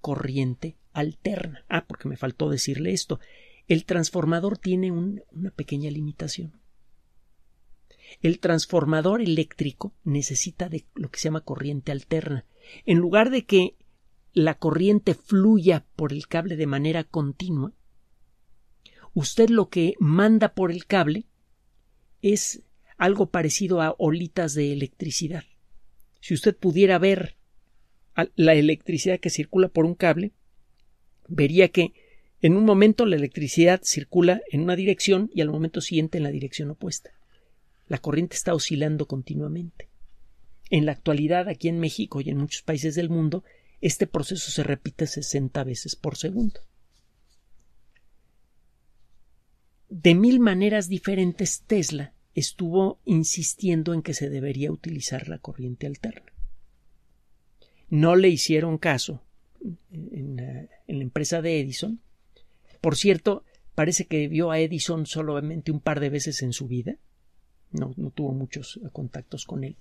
corriente alterna? Ah, porque me faltó decirle esto. El transformador tiene una pequeña limitación. El transformador eléctrico necesita de lo que se llama corriente alterna. En lugar de que la corriente fluya por el cable de manera continua, usted lo que manda por el cable es algo parecido a olitas de electricidad. Si usted pudiera ver la electricidad que circula por un cable, vería que en un momento la electricidad circula en una dirección y al momento siguiente en la dirección opuesta. La corriente está oscilando continuamente. En la actualidad, aquí en México y en muchos países del mundo, este proceso se repite 60 veces por segundo. De mil maneras diferentes, Tesla estuvo insistiendo en que se debería utilizar la corriente alterna. No le hicieron caso eh, en la, empresa de Edison. Por cierto, parece que vio a Edison solamente un par de veces en su vida. No, no tuvo muchos eh, contactos con él.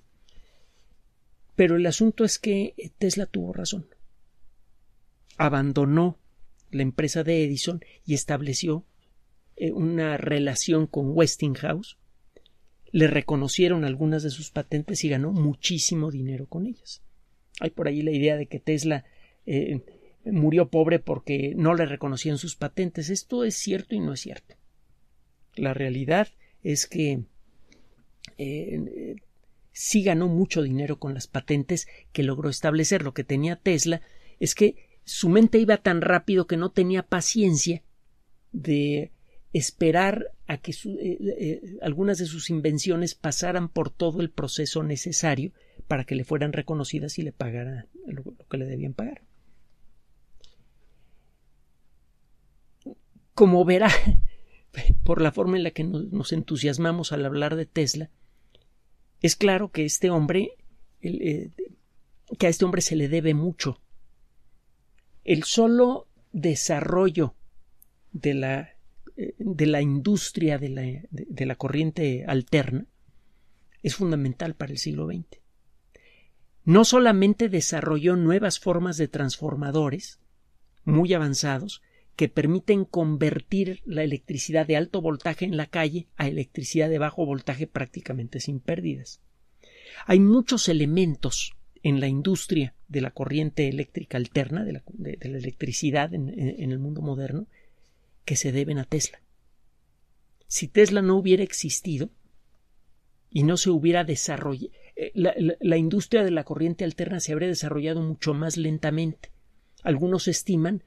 Pero el asunto es que eh, Tesla tuvo razón. Abandonó la empresa de Edison y estableció eh, una relación con Westinghouse, le reconocieron algunas de sus patentes y ganó muchísimo dinero con ellas. Hay por ahí la idea de que Tesla eh, murió pobre porque no le reconocían sus patentes. Esto es cierto y no es cierto. La realidad es que eh, sí ganó mucho dinero con las patentes que logró establecer. Lo que tenía Tesla es que su mente iba tan rápido que no tenía paciencia de esperar a que eh, eh, algunas de sus invenciones pasaran por todo el proceso necesario para que le fueran reconocidas y le pagaran lo, que le debían pagar. Como verá, (laughs) por la forma en la que nos, entusiasmamos al hablar de Tesla, es claro que este hombre, eh, que a este hombre se le debe mucho. El solo desarrollo de la de la industria de la, corriente alterna es fundamental para el siglo XX. No solamente desarrolló nuevas formas de transformadores muy avanzados que permiten convertir la electricidad de alto voltaje en la calle a electricidad de bajo voltaje prácticamente sin pérdidas. Hay muchos elementos en la industria de la corriente eléctrica alterna, de la, electricidad en el mundo moderno, que se deben a Tesla. Si Tesla no hubiera existido y no se hubiera desarrollado, eh, la, industria de la corriente alterna se habría desarrollado mucho más lentamente. Algunos estiman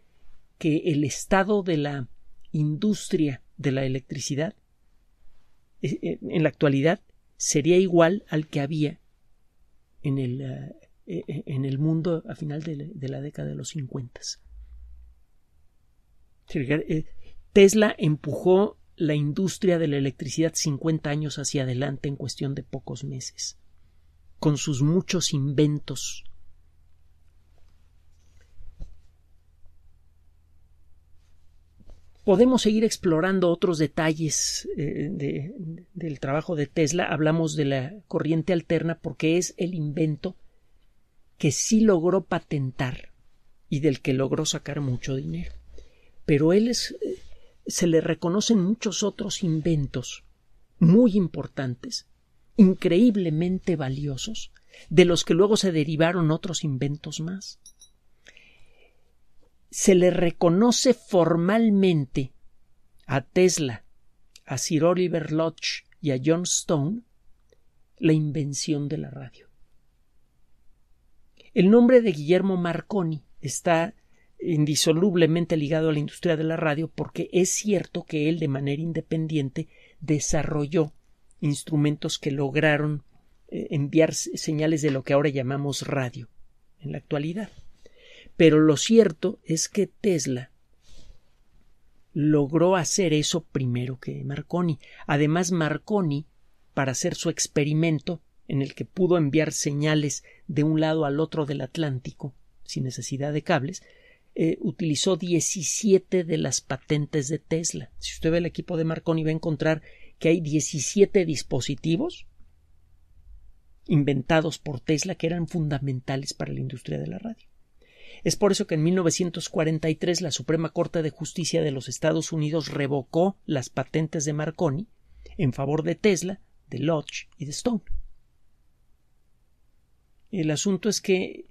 que el estado de la industria de la electricidad eh, eh, en la actualidad sería igual al que había en el, en el mundo a final de, la década de los 50. Tesla empujó la industria de la electricidad 50 años hacia adelante en cuestión de pocos meses, con sus muchos inventos. Podemos seguir explorando otros detalles eh, del trabajo de Tesla. Hablamos de la corriente alterna porque es el invento que sí logró patentar y del que logró sacar mucho dinero. Pero él es eh, se le reconocen muchos otros inventos muy importantes, increíblemente valiosos, de los que luego se derivaron otros inventos más. Se le reconoce formalmente a Tesla, a Sir Oliver Lodge y a John Stone la invención de la radio. El nombre de Guillermo Marconi está indisolublemente ligado a la industria de la radio porque es cierto que él de manera independiente desarrolló instrumentos que lograron eh, enviar señales de lo que ahora llamamos radio en la actualidad. Pero lo cierto es que Tesla logró hacer eso primero que Marconi. Además, Marconi, para hacer su experimento, en el que pudo enviar señales de un lado al otro del Atlántico, sin necesidad de cables, eh, utilizó 17 de las patentes de Tesla. Si usted ve el equipo de Marconi va a encontrar que hay 17 dispositivos inventados por Tesla que eran fundamentales para la industria de la radio. Es por eso que en 1943 la Suprema Corte de Justicia de los Estados Unidos revocó las patentes de Marconi en favor de Tesla, de Lodge y de Stone. El asunto es que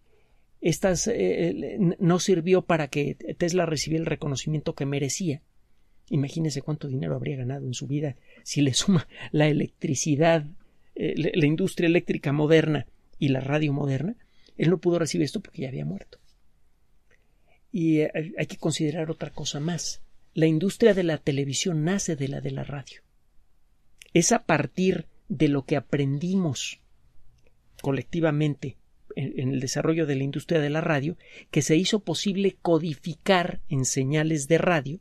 estas, eh, eh, no sirvió para que Tesla recibiera el reconocimiento que merecía. Imagínese cuánto dinero habría ganado en su vida si le suma la electricidad, eh, la industria eléctrica moderna y la radio moderna. Él no pudo recibir esto porque ya había muerto. Y hay que considerar otra cosa más. La industria de la televisión nace de la de la radio. Es a partir de lo que aprendimos colectivamente en el desarrollo de la industria de la radio que se hizo posible codificar en señales de radio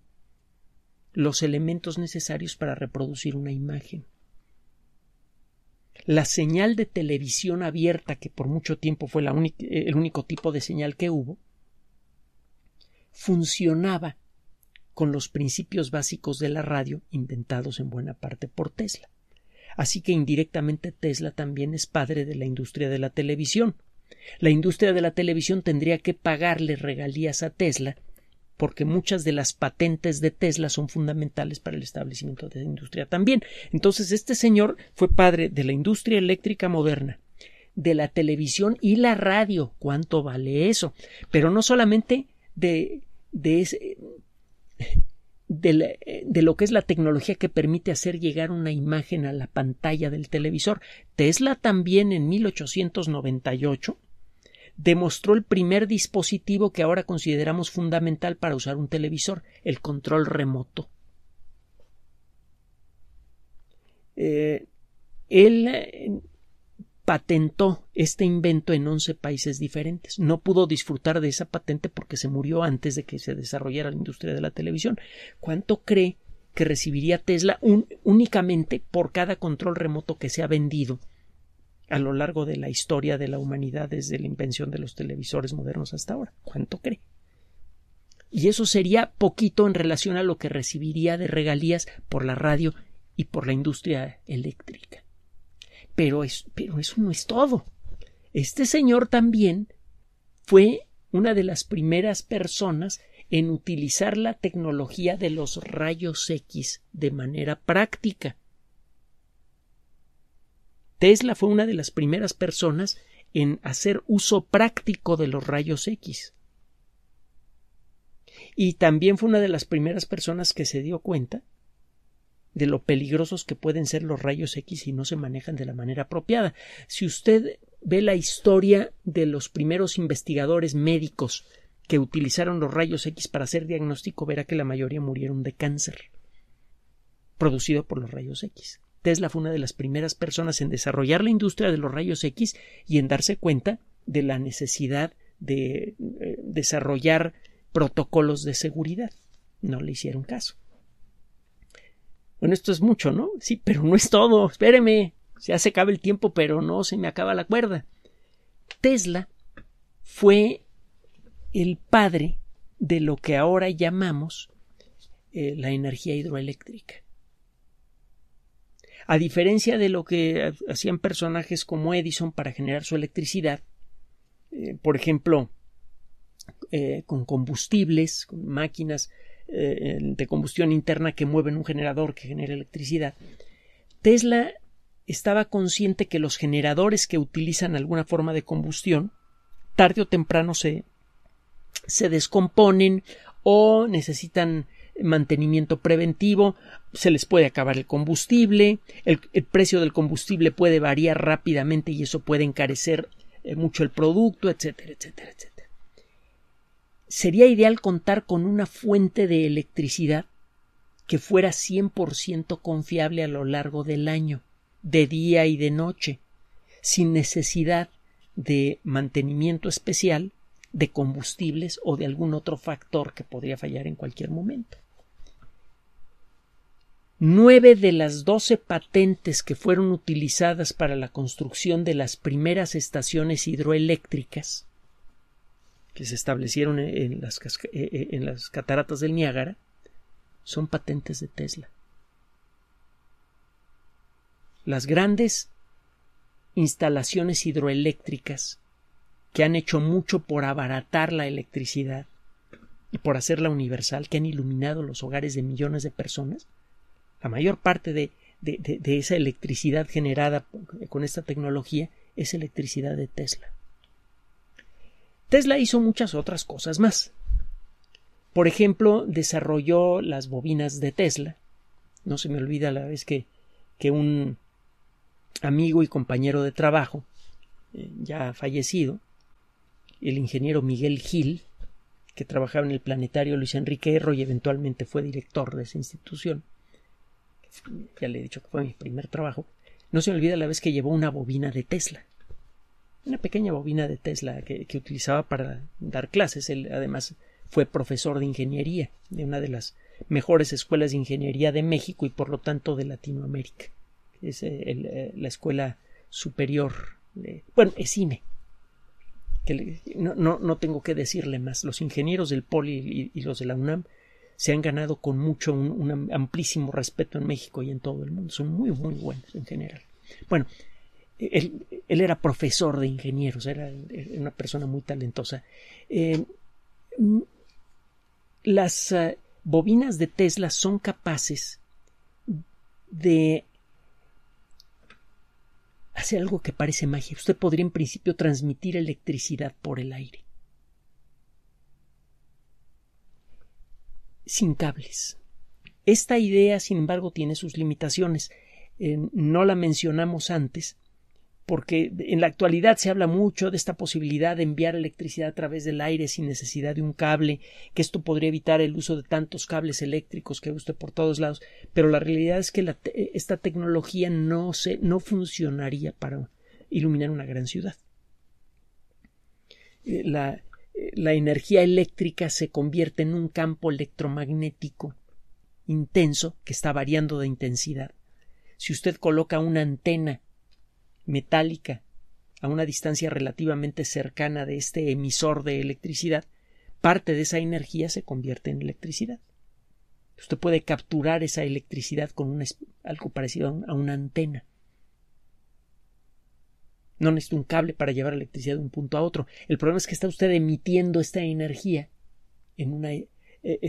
los elementos necesarios para reproducir una imagen. La señal de televisión abierta, que por mucho tiempo fue el único tipo de señal que hubo, funcionaba con los principios básicos de la radio inventados en buena parte por Tesla. Así que indirectamente Tesla también es padre de la industria de la televisión, la industria de la televisión tendría que pagarle regalías a Tesla porque muchas de las patentes de Tesla son fundamentales para el establecimiento de la industria también. Entonces, este señor fue padre de la industria eléctrica moderna, de la televisión y la radio. ¿Cuánto vale eso? Pero no solamente de, de ese, eh, de, lo que es la tecnología que permite hacer llegar una imagen a la pantalla del televisor. Tesla también en 1898 demostró el primer dispositivo que ahora consideramos fundamental para usar un televisor, el control remoto. Eh, él eh, patentó este invento en 11 países diferentes. No pudo disfrutar de esa patente porque se murió antes de que se desarrollara la industria de la televisión. ¿Cuánto cree que recibiría Tesla únicamente por cada control remoto que se ha vendido a lo largo de la historia de la humanidad desde la invención de los televisores modernos hasta ahora? ¿Cuánto cree? Y eso sería poquito en relación a lo que recibiría de regalías por la radio y por la industria eléctrica. Pero, eso no es todo. Este señor también fue una de las primeras personas en utilizar la tecnología de los rayos X de manera práctica. Tesla fue una de las primeras personas en hacer uso práctico de los rayos X. Y también fue una de las primeras personas que se dio cuenta de lo peligrosos que pueden ser los rayos X si no se manejan de la manera apropiada. Si usted ve la historia de los primeros investigadores médicos que utilizaron los rayos X para hacer diagnóstico, verá que la mayoría murieron de cáncer producido por los rayos X. Tesla fue una de las primeras personas en desarrollar la industria de los rayos X y en darse cuenta de la necesidad de eh, desarrollar protocolos de seguridad. No le hicieron caso. Bueno, esto es mucho, ¿no? Sí, pero no es todo. Espéreme. Ya se acaba el tiempo, pero no se me acaba la cuerda. Tesla fue el padre de lo que ahora llamamos eh, la energía hidroeléctrica. A diferencia de lo que hacían personajes como Edison para generar su electricidad, eh, por ejemplo, eh, con combustibles, con máquinas eh, de combustión interna que mueven un generador que genera electricidad. Tesla estaba consciente que los generadores que utilizan alguna forma de combustión tarde o temprano se, descomponen o necesitan mantenimiento preventivo, se les puede acabar el combustible, el, precio del combustible puede variar rápidamente y eso puede encarecer eh, mucho el producto, etcétera, etcétera, etcétera sería ideal contar con una fuente de electricidad que fuera 100% confiable a lo largo del año, de día y de noche, sin necesidad de mantenimiento especial, de combustibles o de algún otro factor que podría fallar en cualquier momento. Nueve de las doce patentes que fueron utilizadas para la construcción de las primeras estaciones hidroeléctricas que se establecieron e, en las, e, e, en las cataratas del Niágara son patentes de Tesla. Las grandes instalaciones hidroeléctricas que han hecho mucho por abaratar la electricidad y por hacerla universal, que han iluminado los hogares de millones de personas, la mayor parte de esa electricidad generada con esta tecnología es electricidad de Tesla. Tesla hizo muchas otras cosas más. Por ejemplo, desarrolló las bobinas de Tesla. No se me olvida la vez que, un amigo y compañero de trabajo, eh, ya fallecido, el ingeniero Miguel Gil, que trabajaba en el planetario Luis Enrique Erro y eventualmente fue director de esa institución, ya le he dicho que fue mi primer trabajo, no se me olvida la vez que llevó una bobina de Tesla una pequeña bobina de Tesla que, utilizaba para dar clases. Él además fue profesor de ingeniería de una de las mejores escuelas de ingeniería de México y por lo tanto de Latinoamérica. Es eh, eh, la escuela superior, de, bueno, es INE. Que no, no, tengo que decirle más. Los ingenieros del Poli y, los de la UNAM se han ganado con mucho un amplísimo respeto en México y en todo el mundo. Son muy, muy buenos en general. Bueno, él, era profesor de ingenieros, era una persona muy talentosa. Eh, las eh, bobinas de Tesla son capaces de hacer algo que parece magia. Usted podría en principio transmitir electricidad por el aire. Sin cables. Esta idea, sin embargo, tiene sus limitaciones. Eh, no la mencionamos antes, porque en la actualidad se habla mucho de esta posibilidad de enviar electricidad a través del aire sin necesidad de un cable, que esto podría evitar el uso de tantos cables eléctricos que guste por todos lados, pero la realidad es que eh, esta tecnología no, se, no funcionaría para iluminar una gran ciudad. Eh, la, eh, la energía eléctrica se convierte en un campo electromagnético intenso que está variando de intensidad. Si usted coloca una antena metálica a una distancia relativamente cercana de este emisor de electricidad, parte de esa energía se convierte en electricidad. Usted puede capturar esa electricidad con algo parecido a una antena. No necesita un cable para llevar electricidad de un punto a otro. El problema es que está usted emitiendo esta energía en, eh, eh,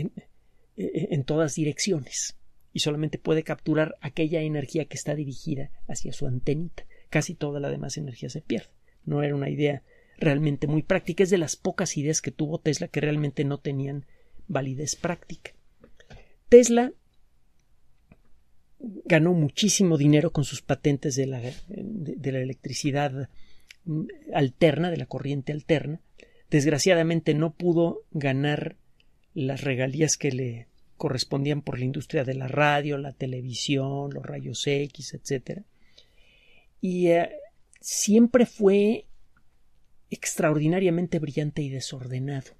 en todas direcciones y solamente puede capturar aquella energía que está dirigida hacia su antenita casi toda la demás energía se pierde. No era una idea realmente muy práctica, es de las pocas ideas que tuvo Tesla que realmente no tenían validez práctica. Tesla ganó muchísimo dinero con sus patentes de la, eh, de la electricidad mm, alterna, de la corriente alterna. Desgraciadamente no pudo ganar las regalías que le correspondían por la industria de la radio, la televisión, los rayos X, etcétera y eh, siempre fue extraordinariamente brillante y desordenado,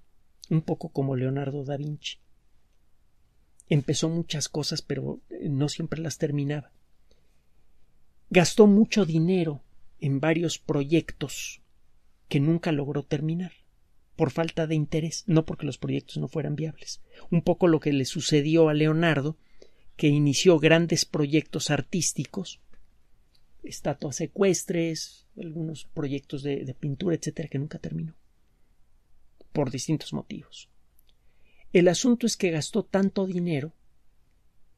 un poco como Leonardo da Vinci. Empezó muchas cosas, pero eh, no siempre las terminaba. Gastó mucho dinero en varios proyectos que nunca logró terminar, por falta de interés, no porque los proyectos no fueran viables. Un poco lo que le sucedió a Leonardo, que inició grandes proyectos artísticos, estatuas secuestres algunos proyectos de, pintura, etcétera, que nunca terminó por distintos motivos. El asunto es que gastó tanto dinero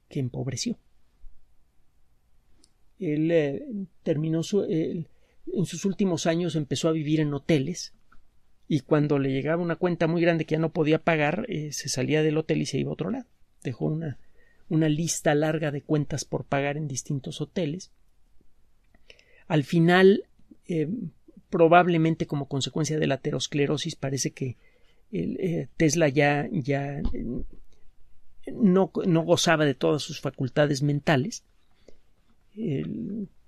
que empobreció. Él eh, terminó su, en sus últimos años empezó a vivir en hoteles y cuando le llegaba una cuenta muy grande que ya no podía pagar, eh, se salía del hotel y se iba a otro lado. Dejó una, una lista larga de cuentas por pagar en distintos hoteles al final, eh, probablemente como consecuencia de la aterosclerosis, parece que eh, Tesla ya, ya mm, no, gozaba de todas sus facultades mentales.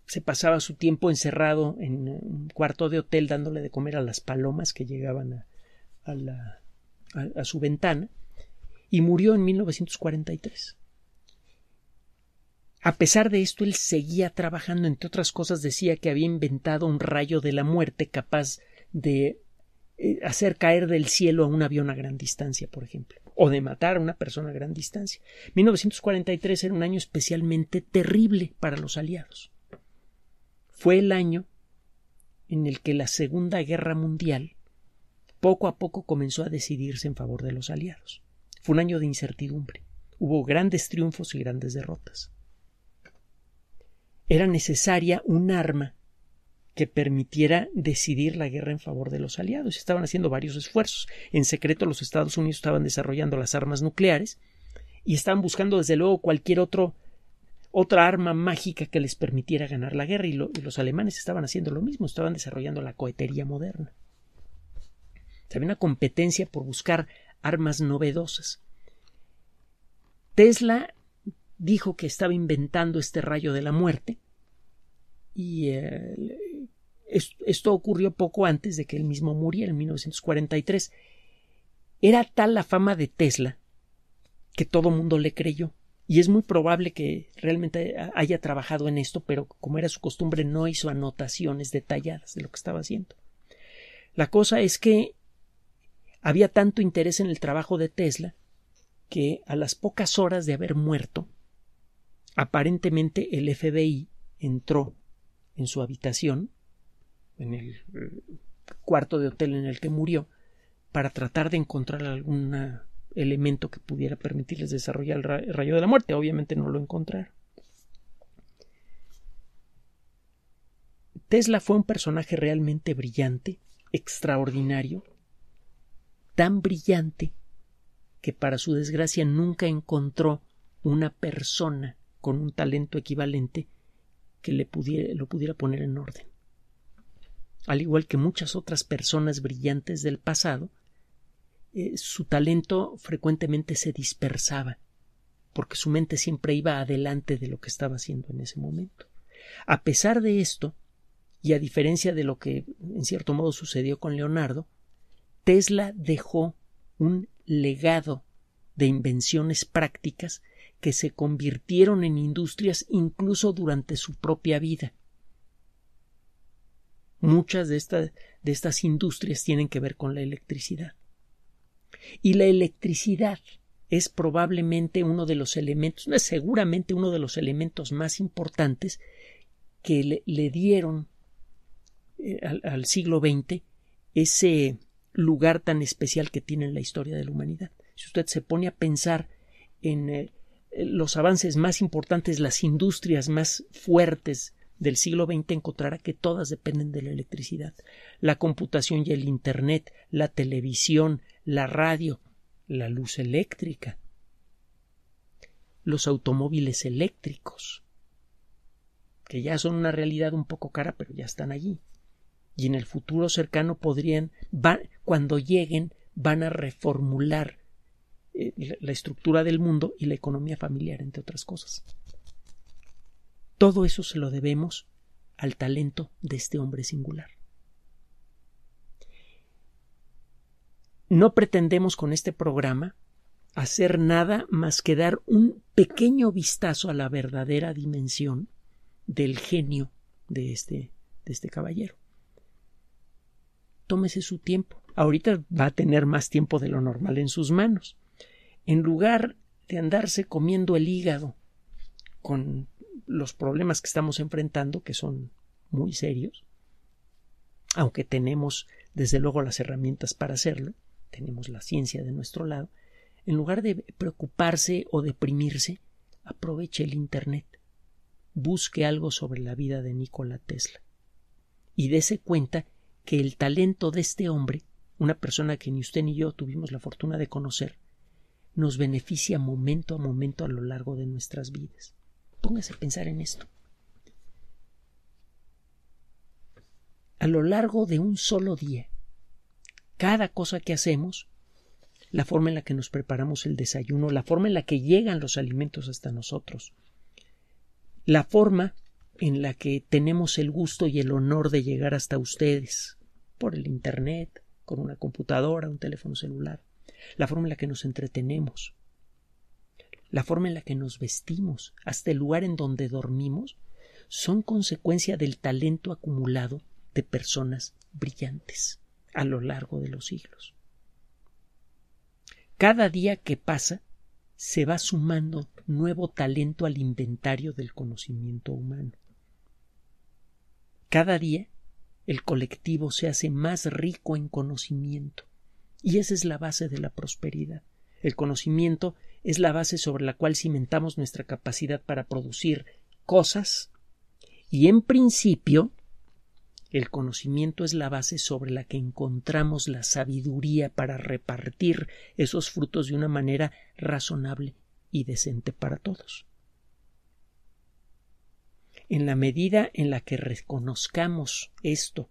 se pasaba su tiempo encerrado en un cuarto de hotel dándole de comer a las palomas que llegaban a, a su ventana y murió en 1943. A pesar de esto, él seguía trabajando. Entre otras cosas, decía que había inventado un rayo de la muerte capaz de eh, hacer caer del cielo a un avión a gran distancia, por ejemplo, o de matar a una persona a gran distancia. 1943 era un año especialmente terrible para los aliados. Fue el año en el que la Segunda Guerra Mundial poco a poco comenzó a decidirse en favor de los aliados. Fue un año de incertidumbre. Hubo grandes triunfos y grandes derrotas era necesaria un arma que permitiera decidir la guerra en favor de los aliados. Estaban haciendo varios esfuerzos. En secreto los Estados Unidos estaban desarrollando las armas nucleares y estaban buscando desde luego cualquier otro otra arma mágica que les permitiera ganar la guerra y, y los alemanes estaban haciendo lo mismo, estaban desarrollando la cohetería moderna. Había una competencia por buscar armas novedosas. Tesla dijo que estaba inventando este rayo de la muerte y eh, esto ocurrió poco antes de que él mismo muriera en 1943. Era tal la fama de Tesla que todo mundo le creyó y es muy probable que realmente haya trabajado en esto, pero como era su costumbre no hizo anotaciones detalladas de lo que estaba haciendo. La cosa es que había tanto interés en el trabajo de Tesla que a las pocas horas de haber muerto aparentemente el FBI entró en su habitación, en el eh, cuarto de hotel en el que murió, para tratar de encontrar algún elemento que pudiera permitirles desarrollar el rayo de la muerte. Obviamente no lo encontraron. Tesla fue un personaje realmente brillante, extraordinario, tan brillante que para su desgracia nunca encontró una persona con un talento equivalente que le lo pudiera poner en orden. Al igual que muchas otras personas brillantes del pasado, eh, su talento frecuentemente se dispersaba, porque su mente siempre iba adelante de lo que estaba haciendo en ese momento. A pesar de esto, y a diferencia de lo que en cierto modo sucedió con Leonardo, Tesla dejó un legado de invenciones prácticas que se convirtieron en industrias incluso durante su propia vida. Muchas de estas, industrias tienen que ver con la electricidad. Y la electricidad es probablemente uno de los elementos, no es seguramente uno de los elementos más importantes que le, dieron eh, al, siglo XX ese lugar tan especial que tiene en la historia de la humanidad. Si usted se pone a pensar en el eh, los avances más importantes, las industrias más fuertes del siglo XX encontrará que todas dependen de la electricidad. La computación y el Internet, la televisión, la radio, la luz eléctrica, los automóviles eléctricos, que ya son una realidad un poco cara, pero ya están allí. Y en el futuro cercano podrían, van, cuando lleguen, van a reformular eh, la estructura del mundo y la economía familiar, entre otras cosas. Todo eso se lo debemos al talento de este hombre singular. No pretendemos con este programa hacer nada más que dar un pequeño vistazo a la verdadera dimensión del genio de este, de este caballero. Tómese su tiempo. Ahorita va a tener más tiempo de lo normal en sus manos en lugar de andarse comiendo el hígado con los problemas que estamos enfrentando, que son muy serios, aunque tenemos desde luego las herramientas para hacerlo, tenemos la ciencia de nuestro lado, en lugar de preocuparse o deprimirse, aproveche el Internet, busque algo sobre la vida de Nikola Tesla y dése cuenta que el talento de este hombre, una persona que ni usted ni yo tuvimos la fortuna de conocer, nos beneficia momento a momento a lo largo de nuestras vidas. Póngase a pensar en esto. A lo largo de un solo día, cada cosa que hacemos, la forma en la que nos preparamos el desayuno, la forma en la que llegan los alimentos hasta nosotros, la forma en la que tenemos el gusto y el honor de llegar hasta ustedes por el Internet, con una computadora, un teléfono celular, la forma en la que nos entretenemos, la forma en la que nos vestimos, hasta el lugar en donde dormimos, son consecuencia del talento acumulado de personas brillantes a lo largo de los siglos. Cada día que pasa se va sumando nuevo talento al inventario del conocimiento humano. Cada día el colectivo se hace más rico en conocimiento. Y esa es la base de la prosperidad. El conocimiento es la base sobre la cual cimentamos nuestra capacidad para producir cosas y en principio el conocimiento es la base sobre la que encontramos la sabiduría para repartir esos frutos de una manera razonable y decente para todos. En la medida en la que reconozcamos esto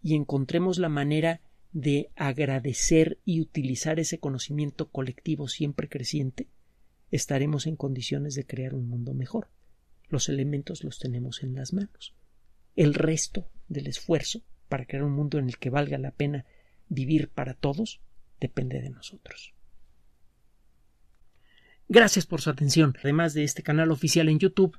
y encontremos la manera de agradecer y utilizar ese conocimiento colectivo siempre creciente, estaremos en condiciones de crear un mundo mejor. Los elementos los tenemos en las manos. El resto del esfuerzo para crear un mundo en el que valga la pena vivir para todos depende de nosotros. Gracias por su atención. Además de este canal oficial en YouTube,